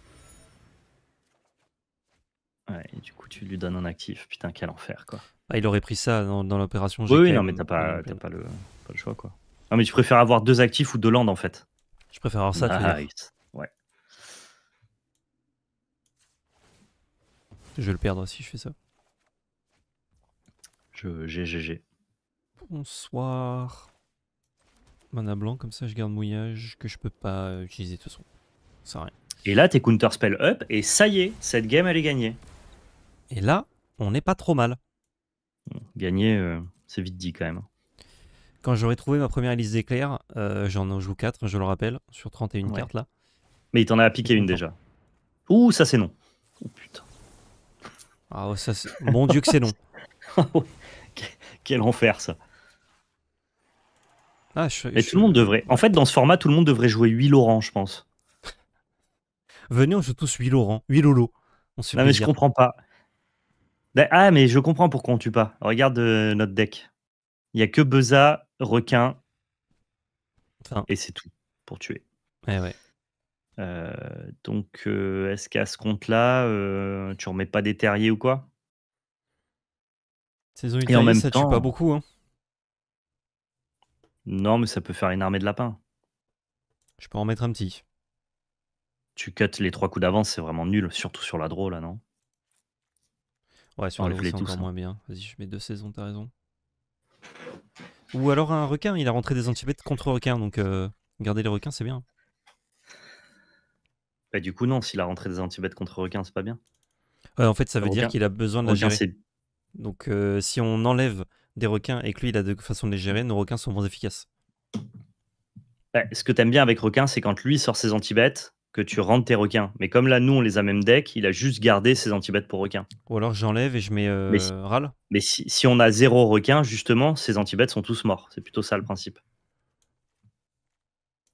[SPEAKER 1] du coup, tu lui donnes un actif. Putain, quel enfer, quoi. Ah, il aurait pris ça dans, l'opération Oui, non, mais t'as pas, le, choix, quoi. Non, mais tu préfères avoir deux actifs ou deux landes, en fait. Je préfère avoir ça, nice. Ah, ouais. Je vais le perdre si je fais ça. Je GGG. Bonsoir. Mana blanc, comme ça je garde mouillage que je peux pas utiliser de toute façon. Ça rien. Et là, t'es counter spell up, et ça y est, cette game elle est gagnée. Et là, on n'est pas trop mal. Gagner, euh, c'est vite dit quand même. Quand j'aurai trouvé ma première liste d'éclairs, euh, j'en j'en joue 4, je le rappelle, sur 31 cartes là. Mais il t'en a piqué une déjà. Ouh, ça c'est non. Oh putain. Ah, mon dieu que c'est non. Ah Quel enfer ça. Ah, tout le monde devrait. En fait, dans ce format, tout le monde devrait jouer 8 Laurent, je pense. Venez, on joue tous 8 Laurent, 8 Lolo. non, mais je comprends pas. Ah, mais je comprends pourquoi on tue pas. Regarde euh, notre deck. Il y a que Beza, requin. Et c'est tout pour tuer. Eh ouais, ouais. Euh, donc, euh, est-ce qu'à ce, compte-là, tu remets pas des terriers ou quoi Saison et en même ça pas beaucoup. Hein. Non, mais ça peut faire une armée de lapins. Je peux en mettre un petit. Tu cuts les trois coups d'avance, c'est vraiment nul, surtout sur la draw là, non Ouais, sur on encore hein. moins bien. Vas-y, je mets deux saisons, t'as raison. Ou alors un requin, il a rentré des antibêtes contre requin, donc euh, garder les requins, c'est bien. Bah, du coup, non, s'il a rentré des antibêtes contre requin, c'est pas bien.
[SPEAKER 2] en fait, ça veut dire qu'il a besoin de la gérer.
[SPEAKER 1] Donc, euh, si on enlève des requins et que lui, il a de façon de les gérer, nos requins sont moins efficaces. Bah, ce que t'aimes bien avec requin, c'est quand lui sort ses antibêtes, que tu rentres tes requins. Mais comme là, nous, on les a même deck, il a juste gardé ses antibêtes pour requins. Ou alors j'enlève et je mets euh, mais si, Mais si, on a zéro requin, justement, ses antibêtes sont tous morts. C'est plutôt ça le principe.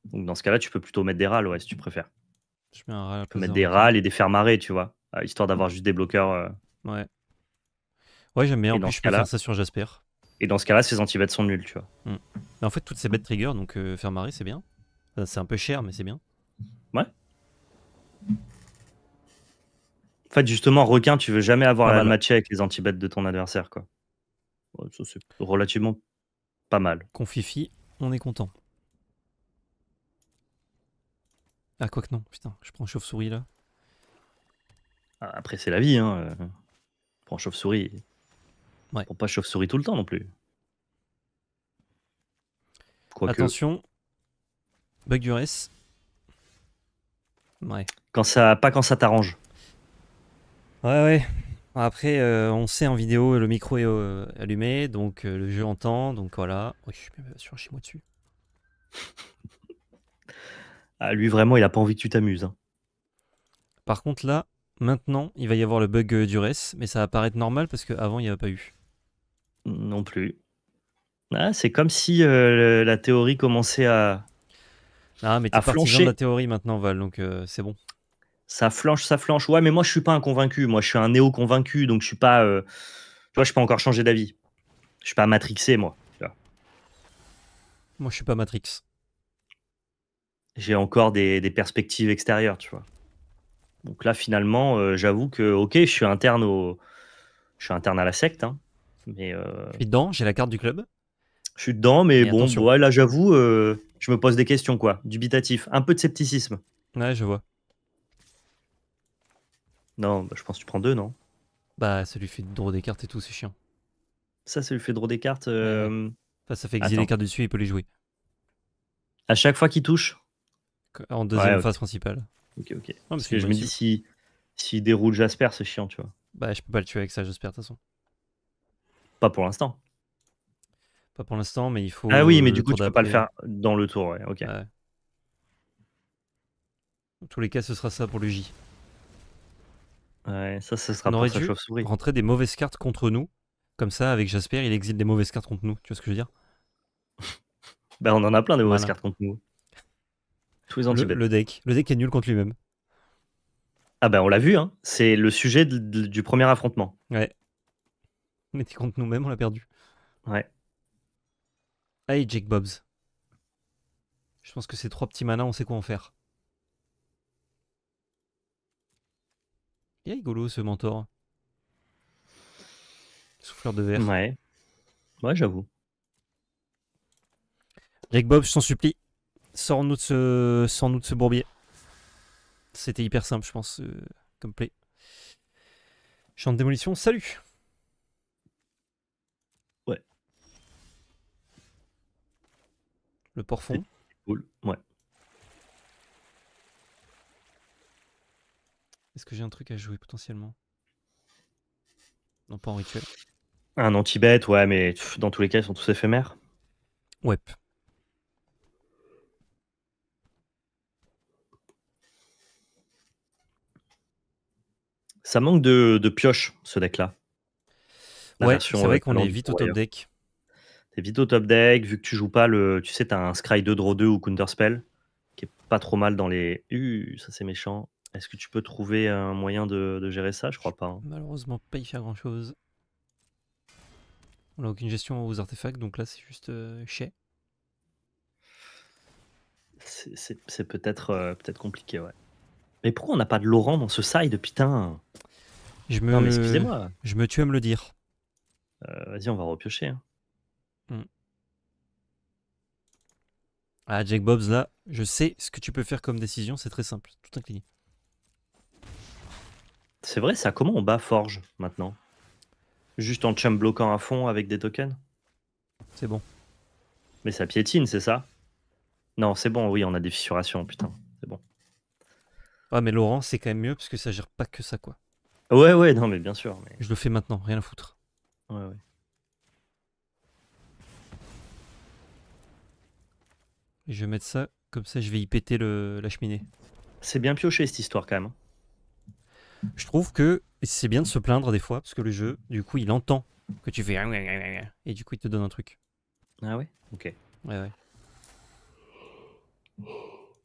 [SPEAKER 1] Donc dans ce cas-là, tu peux plutôt mettre des râles, ouais, si tu préfères. Je mets un râle. Tu peux mettre des râles et des fermarées, tu vois, euh, histoire d'avoir juste des bloqueurs. Euh. Ouais. Ouais, j'aime bien. en plus, je peux ça sur Jasper. Et dans ce cas-là, ses anti sont nuls, tu vois. Hmm. Mais en fait, toutes ces bêtes trigger, donc euh, c'est bien. Euh, c'est un peu cher, mais c'est bien. Ouais. En fait, justement, requin, tu veux jamais avoir la match avec les anti de ton adversaire. Quoi. Ça, c'est relativement pas mal. Confifi, on est content. Ah, quoi que non, putain, je prends chauve-souris là. Ah, après, c'est la vie. Hein. Euh. prends chauve-souris. Ouais. pas chauve-souris tout le temps non plus. Attention, bug du reste Ouais ça, pas quand ça t'arrange. Ouais, ouais. Après, euh, on sait en vidéo, le micro est euh, allumé, donc euh, le jeu entend, donc voilà. je suis bien sûr chez moi dessus. ah, lui, vraiment, il a pas envie que tu t'amuses. Hein. Par contre, là, maintenant, il va y avoir le bug du reste, mais ça va paraître normal parce qu'avant, il n'y avait pas eu. Non plus. Ah, c'est comme si la théorie commençait à. Ah, mais t'es partisan de la théorie maintenant, Val, donc c'est bon ça flanche, ça flanche. Ouais, mais moi, je suis pas un convaincu. Moi, je suis un néo-convaincu, donc je suis pas. Euh, tu vois, je peux encore changer d'avis. Je suis pas matrixé, moi. Moi, je suis pas matrix. J'ai encore des, perspectives extérieures, tu vois. Donc là, finalement, euh, j'avoue que, ok, je suis interne au, je suis interne à la secte, hein, mais. Euh, je suis dedans. J'ai la carte du club. Je suis dedans, mais, bon, ouais, là, j'avoue, je me pose des questions, quoi, dubitatif, un peu de scepticisme. Ouais, je vois. Non, bah, je pense que tu prends deux, non Bah, ça lui fait draw des cartes et tout, c'est chiant. Ça, ça lui fait draw des cartes. Euh, enfin, ça fait exiler les cartes dessus il peut les jouer. À chaque fois qu'il touche En deuxième phase principale. Ok, ok. parce, que, je me dis, si, déroule Jasper, c'est chiant, tu vois. Bah, je peux pas le tuer avec ça, Jasper, de toute façon. Pas pour l'instant. Pas pour l'instant, mais il faut. Ah oui, mais du coup, tu peux pas le faire dans le tour, ouais, ok. Dans tous les cas, ce sera ça pour le J ça, sera on aurait dû rentrer des mauvaises cartes contre nous. Comme ça, avec Jasper, il exile des mauvaises cartes contre nous. Tu vois ce que je veux dire Ben, on en a plein de mauvaises cartes contre nous. les le, deck. Le deck est nul contre lui-même. Ah bah on l'a vu, hein. C'est le sujet du premier affrontement. Ouais. On était contre nous-mêmes, on l'a perdu. Ouais. Allez, Jake Bobs. Je pense que ces trois petits manas, on sait quoi en faire. Il est rigolo ce mentor. Souffleur de verre. Ouais. Ouais, j'avoue. Rick Bob, je t'en supplie, sors-nous de ce, -nous de ce bourbier. C'était hyper simple, je pense, euh, comme play. Chant de démolition, salut Ouais. Le port ouais. Est-ce que j'ai un truc à jouer potentiellement Non, pas en rituel. Un anti-bête, ouais, mais dans tous les cas, ils sont tous éphémères. Ouais. Ça manque de, pioche, ce deck-là.
[SPEAKER 2] Ouais, c'est vrai qu'on est vite au top deck.
[SPEAKER 1] T'es vite au top deck, vu que tu joues pas le. Tu sais, t'as un Scry 2, draw 2 ou Counterspell, qui est pas trop mal dans les. Uh, ça c'est méchant. Est-ce que tu peux trouver un moyen de, gérer ça Je crois pas. Hein. Malheureusement, pas y faire grand chose. On n'a aucune gestion aux artefacts, donc là c'est juste euh, C'est- peut-être euh, peut-être compliqué, ouais. Mais pourquoi on n'a pas de Laurent dans ce side, putain Je me, Non, mais excusez-moi. je me tue à me le dire. Euh, vas-y, on va repiocher. Hein. Hmm. Ah, Jack Bobs, là, je sais ce que tu peux faire comme décision, c'est très simple. Tout incliné. C'est vrai, ça comment on bat Forge maintenant Juste en chum bloquant à fond avec des tokens C'est bon. Mais ça piétine, c'est ça Non, c'est bon, oui, on a des fissurations, putain, c'est bon. Ah mais Laurent, c'est quand même mieux parce que ça gère pas que ça, quoi. Ouais, ouais, non, mais bien sûr. Mais... Je le fais maintenant, rien à foutre. Ouais, ouais. je vais mettre ça, comme ça je vais y péter le, la cheminée. C'est bien pioché cette histoire quand même. Hein je trouve que c'est bien de se plaindre des fois, parce que le jeu, du coup, il entend que tu fais. Et du coup, il te donne un truc. Ah ouais Ok. Ouais, ouais.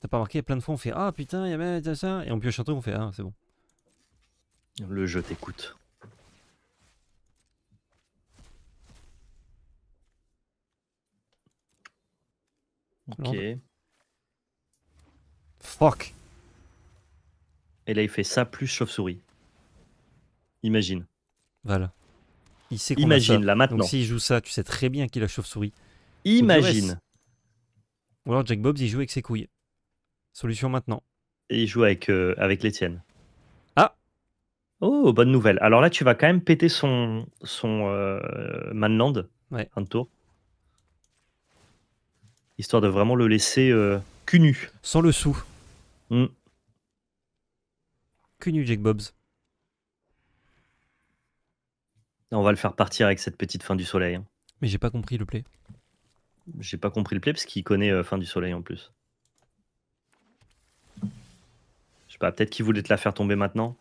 [SPEAKER 1] T'as pas remarqué, plein de fois, on fait Ah putain, il y même ça. Et on pioche un truc, on fait Ah, c'est bon. Le jeu t'écoute. Ok. Fuck. Et là, il fait ça plus chauve-souris. Imagine. Voilà. Il sait qu'on Imagine, la là, maintenant. Donc, s'il joue ça, tu sais très bien qu'il a chauve-souris. Imagine. Ou alors, Jack Bobs, il joue avec ses couilles. Solution maintenant. Et il joue avec, euh, avec les tiennes. Ah Oh, bonne nouvelle. Alors là, tu vas quand même péter son, son euh, Manland. Ouais. Un tour. Histoire de vraiment le laisser euh, nu. Sans le sou. Hmm que Jack Bobs. On va le faire partir avec cette petite fin du soleil. Hein. Mais j'ai pas compris le play. J'ai pas compris le play parce qu'il connaît euh, fin du soleil en plus. Je sais pas, peut-être qu'il voulait te la faire tomber maintenant.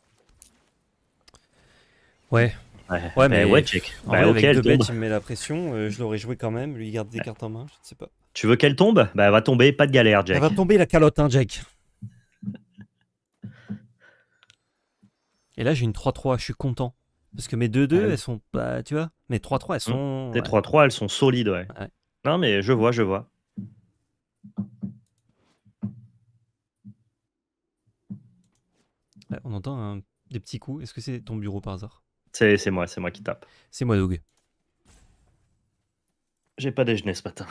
[SPEAKER 1] Ouais. Ouais,
[SPEAKER 2] bah mais ouais, Jack. Bah ok, avec le deux
[SPEAKER 1] me la pression. Euh, je l'aurais joué quand même. Lui, garde des cartes en main. Je sais pas. Tu veux qu'elle tombe Bah, elle va tomber, pas de galère, Jack. Elle va tomber la calotte, hein, Jack. Et là, j'ai une 3-3, je suis content. Parce que mes 2-2, ah elles sont pas, tu vois, mes 3-3, elles mmh. sont. Tes 3-3, elles sont solides, ouais. Non, mais je vois, je vois. On entend des petits coups. Est-ce que c'est ton bureau par hasard C'est moi, c'est moi qui tape. C'est moi, Doug. J'ai pas déjeuné ce matin.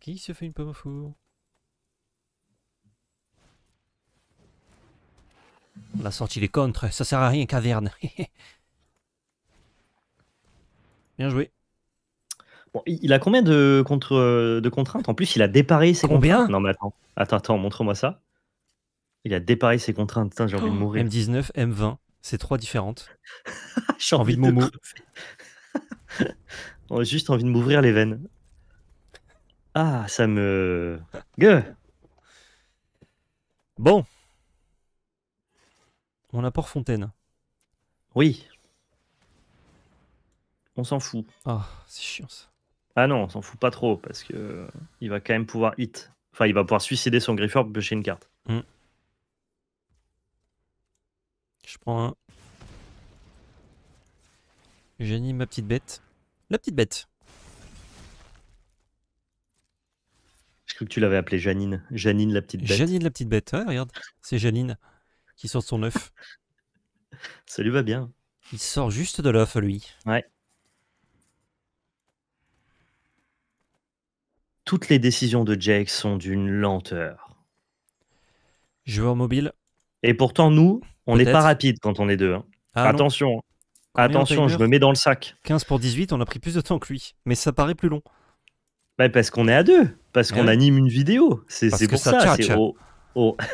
[SPEAKER 1] Qui se fait une pomme au four La sortie des contres, ça sert à rien, caverne. Bien joué. il a combien de, contre, euh, de contraintes En plus, il a déparé ses combien contraintes. Non, mais attends, montre-moi ça. Il a déparé ses contraintes. j'ai envie de oh. mourir. M19, M20, c'est trois différentes. j'ai envie, de m'ouvrir. Oh, juste envie de m'ouvrir les veines. Ah, ça me. Gueux Bon. On a fontaine Oui. On s'en fout. Ah, c'est chiant ça. Ah non, on s'en fout pas trop parce que euh, il va quand même pouvoir hit. Enfin, il va pouvoir suicider son griffeur pour pêcher une carte. Hmm. Je prends un. J'anime ma petite bête. La petite bête. Je crois que tu l'avais appelée Janine. Janine la petite bête. Janine la petite bête. Ouais, regarde, c'est Janine qui sort son œuf. Ça lui va bien. Il sort juste de l'œuf, lui. Ouais. Toutes les décisions de Jake sont d'une lenteur. Joueur mobile. Et pourtant, nous, on n'est pas rapide quand on est deux. Hein. Ah Attention. Attention, je me mets dans le sac. 15 pour 18, on a pris plus de temps que lui. Mais ça paraît plus long. Bah parce qu'on est à deux. Parce eh qu'on anime une vidéo. C'est pour ça. ça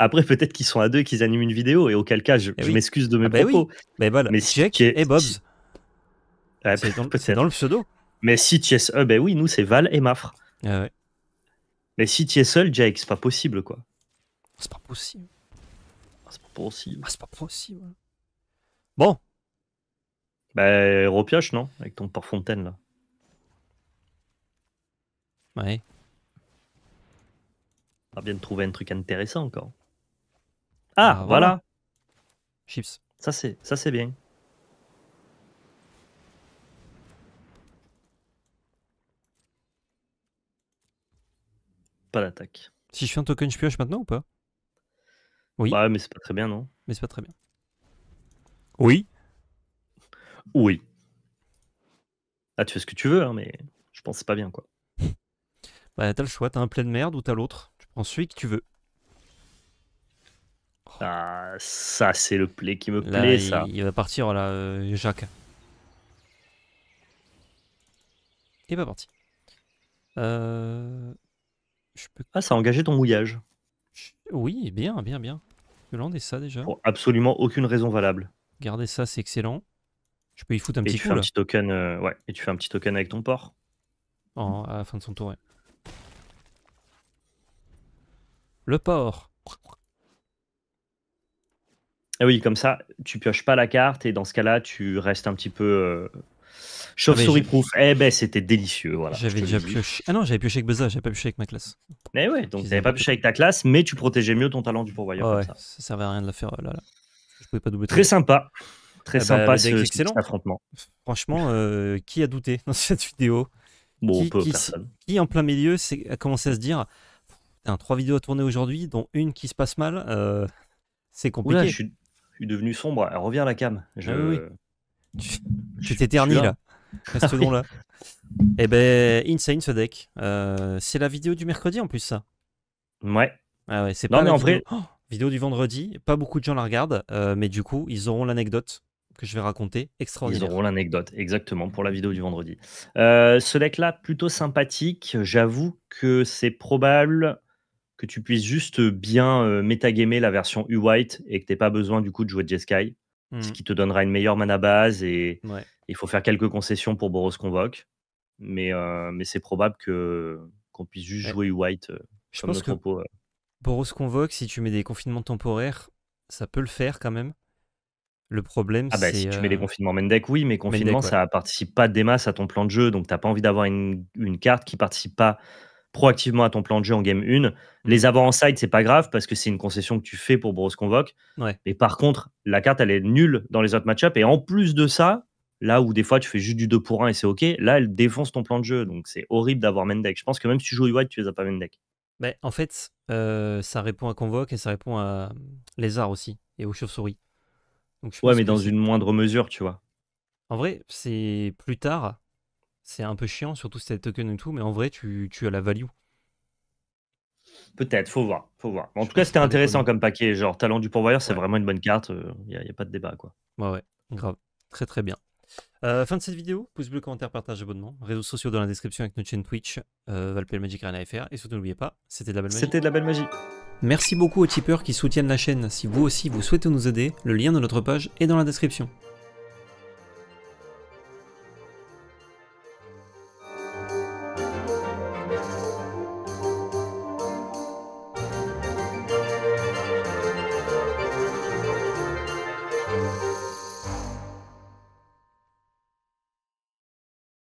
[SPEAKER 1] Après, peut-être qu'ils sont à deux, qu'ils animent une vidéo, et auquel cas, je, eh m'excuse de mes ah bah propos. Mais voilà, mais e si et Bob c'est dans, le pseudo. Mais si tu es seul, oui, nous, c'est Val et Mafre. Ah mais si tu es seul, Jake, c'est pas possible, quoi. C'est pas possible. Ah, c'est pas possible. c'est pas possible. Bon. Bah, repioche, non Avec ton port fontaine là. Ouais. On va bien trouver un truc intéressant encore. Ah, bah, voilà. Chips. Ça, c'est, ça, c'est bien. Pas d'attaque. Si je fais un token, je pioche maintenant ou pas Oui. Ouais, bah, mais c'est pas très bien, non Mais c'est pas très bien. Oui. Oui. Ah, tu fais ce que tu veux, hein, mais je pense que c'est pas bien, quoi. bah, t'as le choix, t'as un plein de merde ou t'as l'autre. Tu prends celui que tu veux. Ah, ça, c'est le play qui me plaît, ça. Il va partir, là, euh, Jacques. Il est pas parti. Euh, ah, ça a engagé ton mouillage. Oui, bien, bien, bien. ça déjà. absolument aucune raison valable. Garder ça, c'est excellent. Je peux y foutre un petit token, euh, ouais, et tu fais un petit token avec ton port. En, à la fin de son tour, Le port. Et ah oui, comme ça, tu pioches pas la carte et dans ce cas-là, tu restes un petit peu euh, chauve-souris ah proof. Eh ben, c'était délicieux. Voilà, j'avais déjà pioché. Ah non, j'avais pioché avec Beza, j'avais pas pioché avec ma classe. Mais eh ouais, donc t'avais pas pioché avec ta classe, mais tu protégeais mieux ton talent du pourvoyeur. ça. servait à rien de la faire euh, là. Je pouvais pas doubler. Très sympa. Très eh ben, sympa excellent. affrontement. Franchement, euh, qui a douté dans cette vidéo Bon, qui, qui, en plein milieu a commencé à se dire trois vidéos à tourner aujourd'hui, dont une qui se passe mal, c'est compliqué devenu sombre. Elle revient à la cam. Ah je... oui. Tu, t'éternis là. Reste là. Ah eh ben, insane ce deck. Euh, c'est la vidéo du mercredi en plus, ça. Ouais. Ah ouais, c'est pas. Non, en vidéo... vrai. vidéo du vendredi. Pas beaucoup de gens la regardent, euh, mais du coup, ils auront l'anecdote que je vais raconter. Extraordinaire. Ils auront l'anecdote, exactement, pour la vidéo du vendredi. Euh, ce deck-là, plutôt sympathique. J'avoue que c'est probable que tu puisses juste bien euh, métagamer la version U-White et que tu n'aies pas besoin du coup de jouer Jeskai, Sky ce mmh. qui te donnera une meilleure mana base et il faut faire quelques concessions pour Boros Convoque. Mais, euh, mais c'est probable que qu'on puisse juste jouer U-White euh, Je pense que Boros Convoque, si tu mets des confinements temporaires, ça peut le faire quand même. Le problème, ah bah, Si tu mets des confinements Mendek, oui, mais confinement, ça participe pas des masses à ton plan de jeu, donc t'as pas envie d'avoir une, une carte qui participe pas proactivement à ton plan de jeu en game 1. Mm. Les avoir en side, c'est pas grave parce que c'est une concession que tu fais pour Bros Convoque. Mais par contre, la carte, elle est nulle dans les autres match-up. Et en plus de ça, là où des fois tu fais juste du 2 pour 1 et c'est OK, là, elle défonce ton plan de jeu. Donc c'est horrible d'avoir Mendek. Je pense que même si tu joues White, tu les as pas Mendek. deck. en fait, euh, ça répond à Convoque et ça répond à Lézard aussi et aux chauves-souris. Ouais, mais dans une moindre mesure, tu vois. En vrai, c'est plus tard, c'est un peu chiant, surtout si t'as des tokens et tout, mais en vrai, tu, as la value. Peut-être, faut voir, faut voir. En tout cas, c'était intéressant comme paquet. Genre, talent du pourvoyeur, c'est vraiment une bonne carte. Il euh, n'y a, pas de débat, quoi. Ouais, ouais, grave. Très, très bien. Euh, fin de cette vidéo. Pouce bleu, commentaire, partage, abonnement. Réseaux sociaux dans la description avec notre chaîne Twitch, euh, Magic Arena Et surtout, n'oubliez pas, c'était de la belle magie. C'était de la belle magie. Merci beaucoup aux tipeurs qui soutiennent la chaîne. Si vous aussi vous souhaitez nous aider, le lien de notre page est dans la description.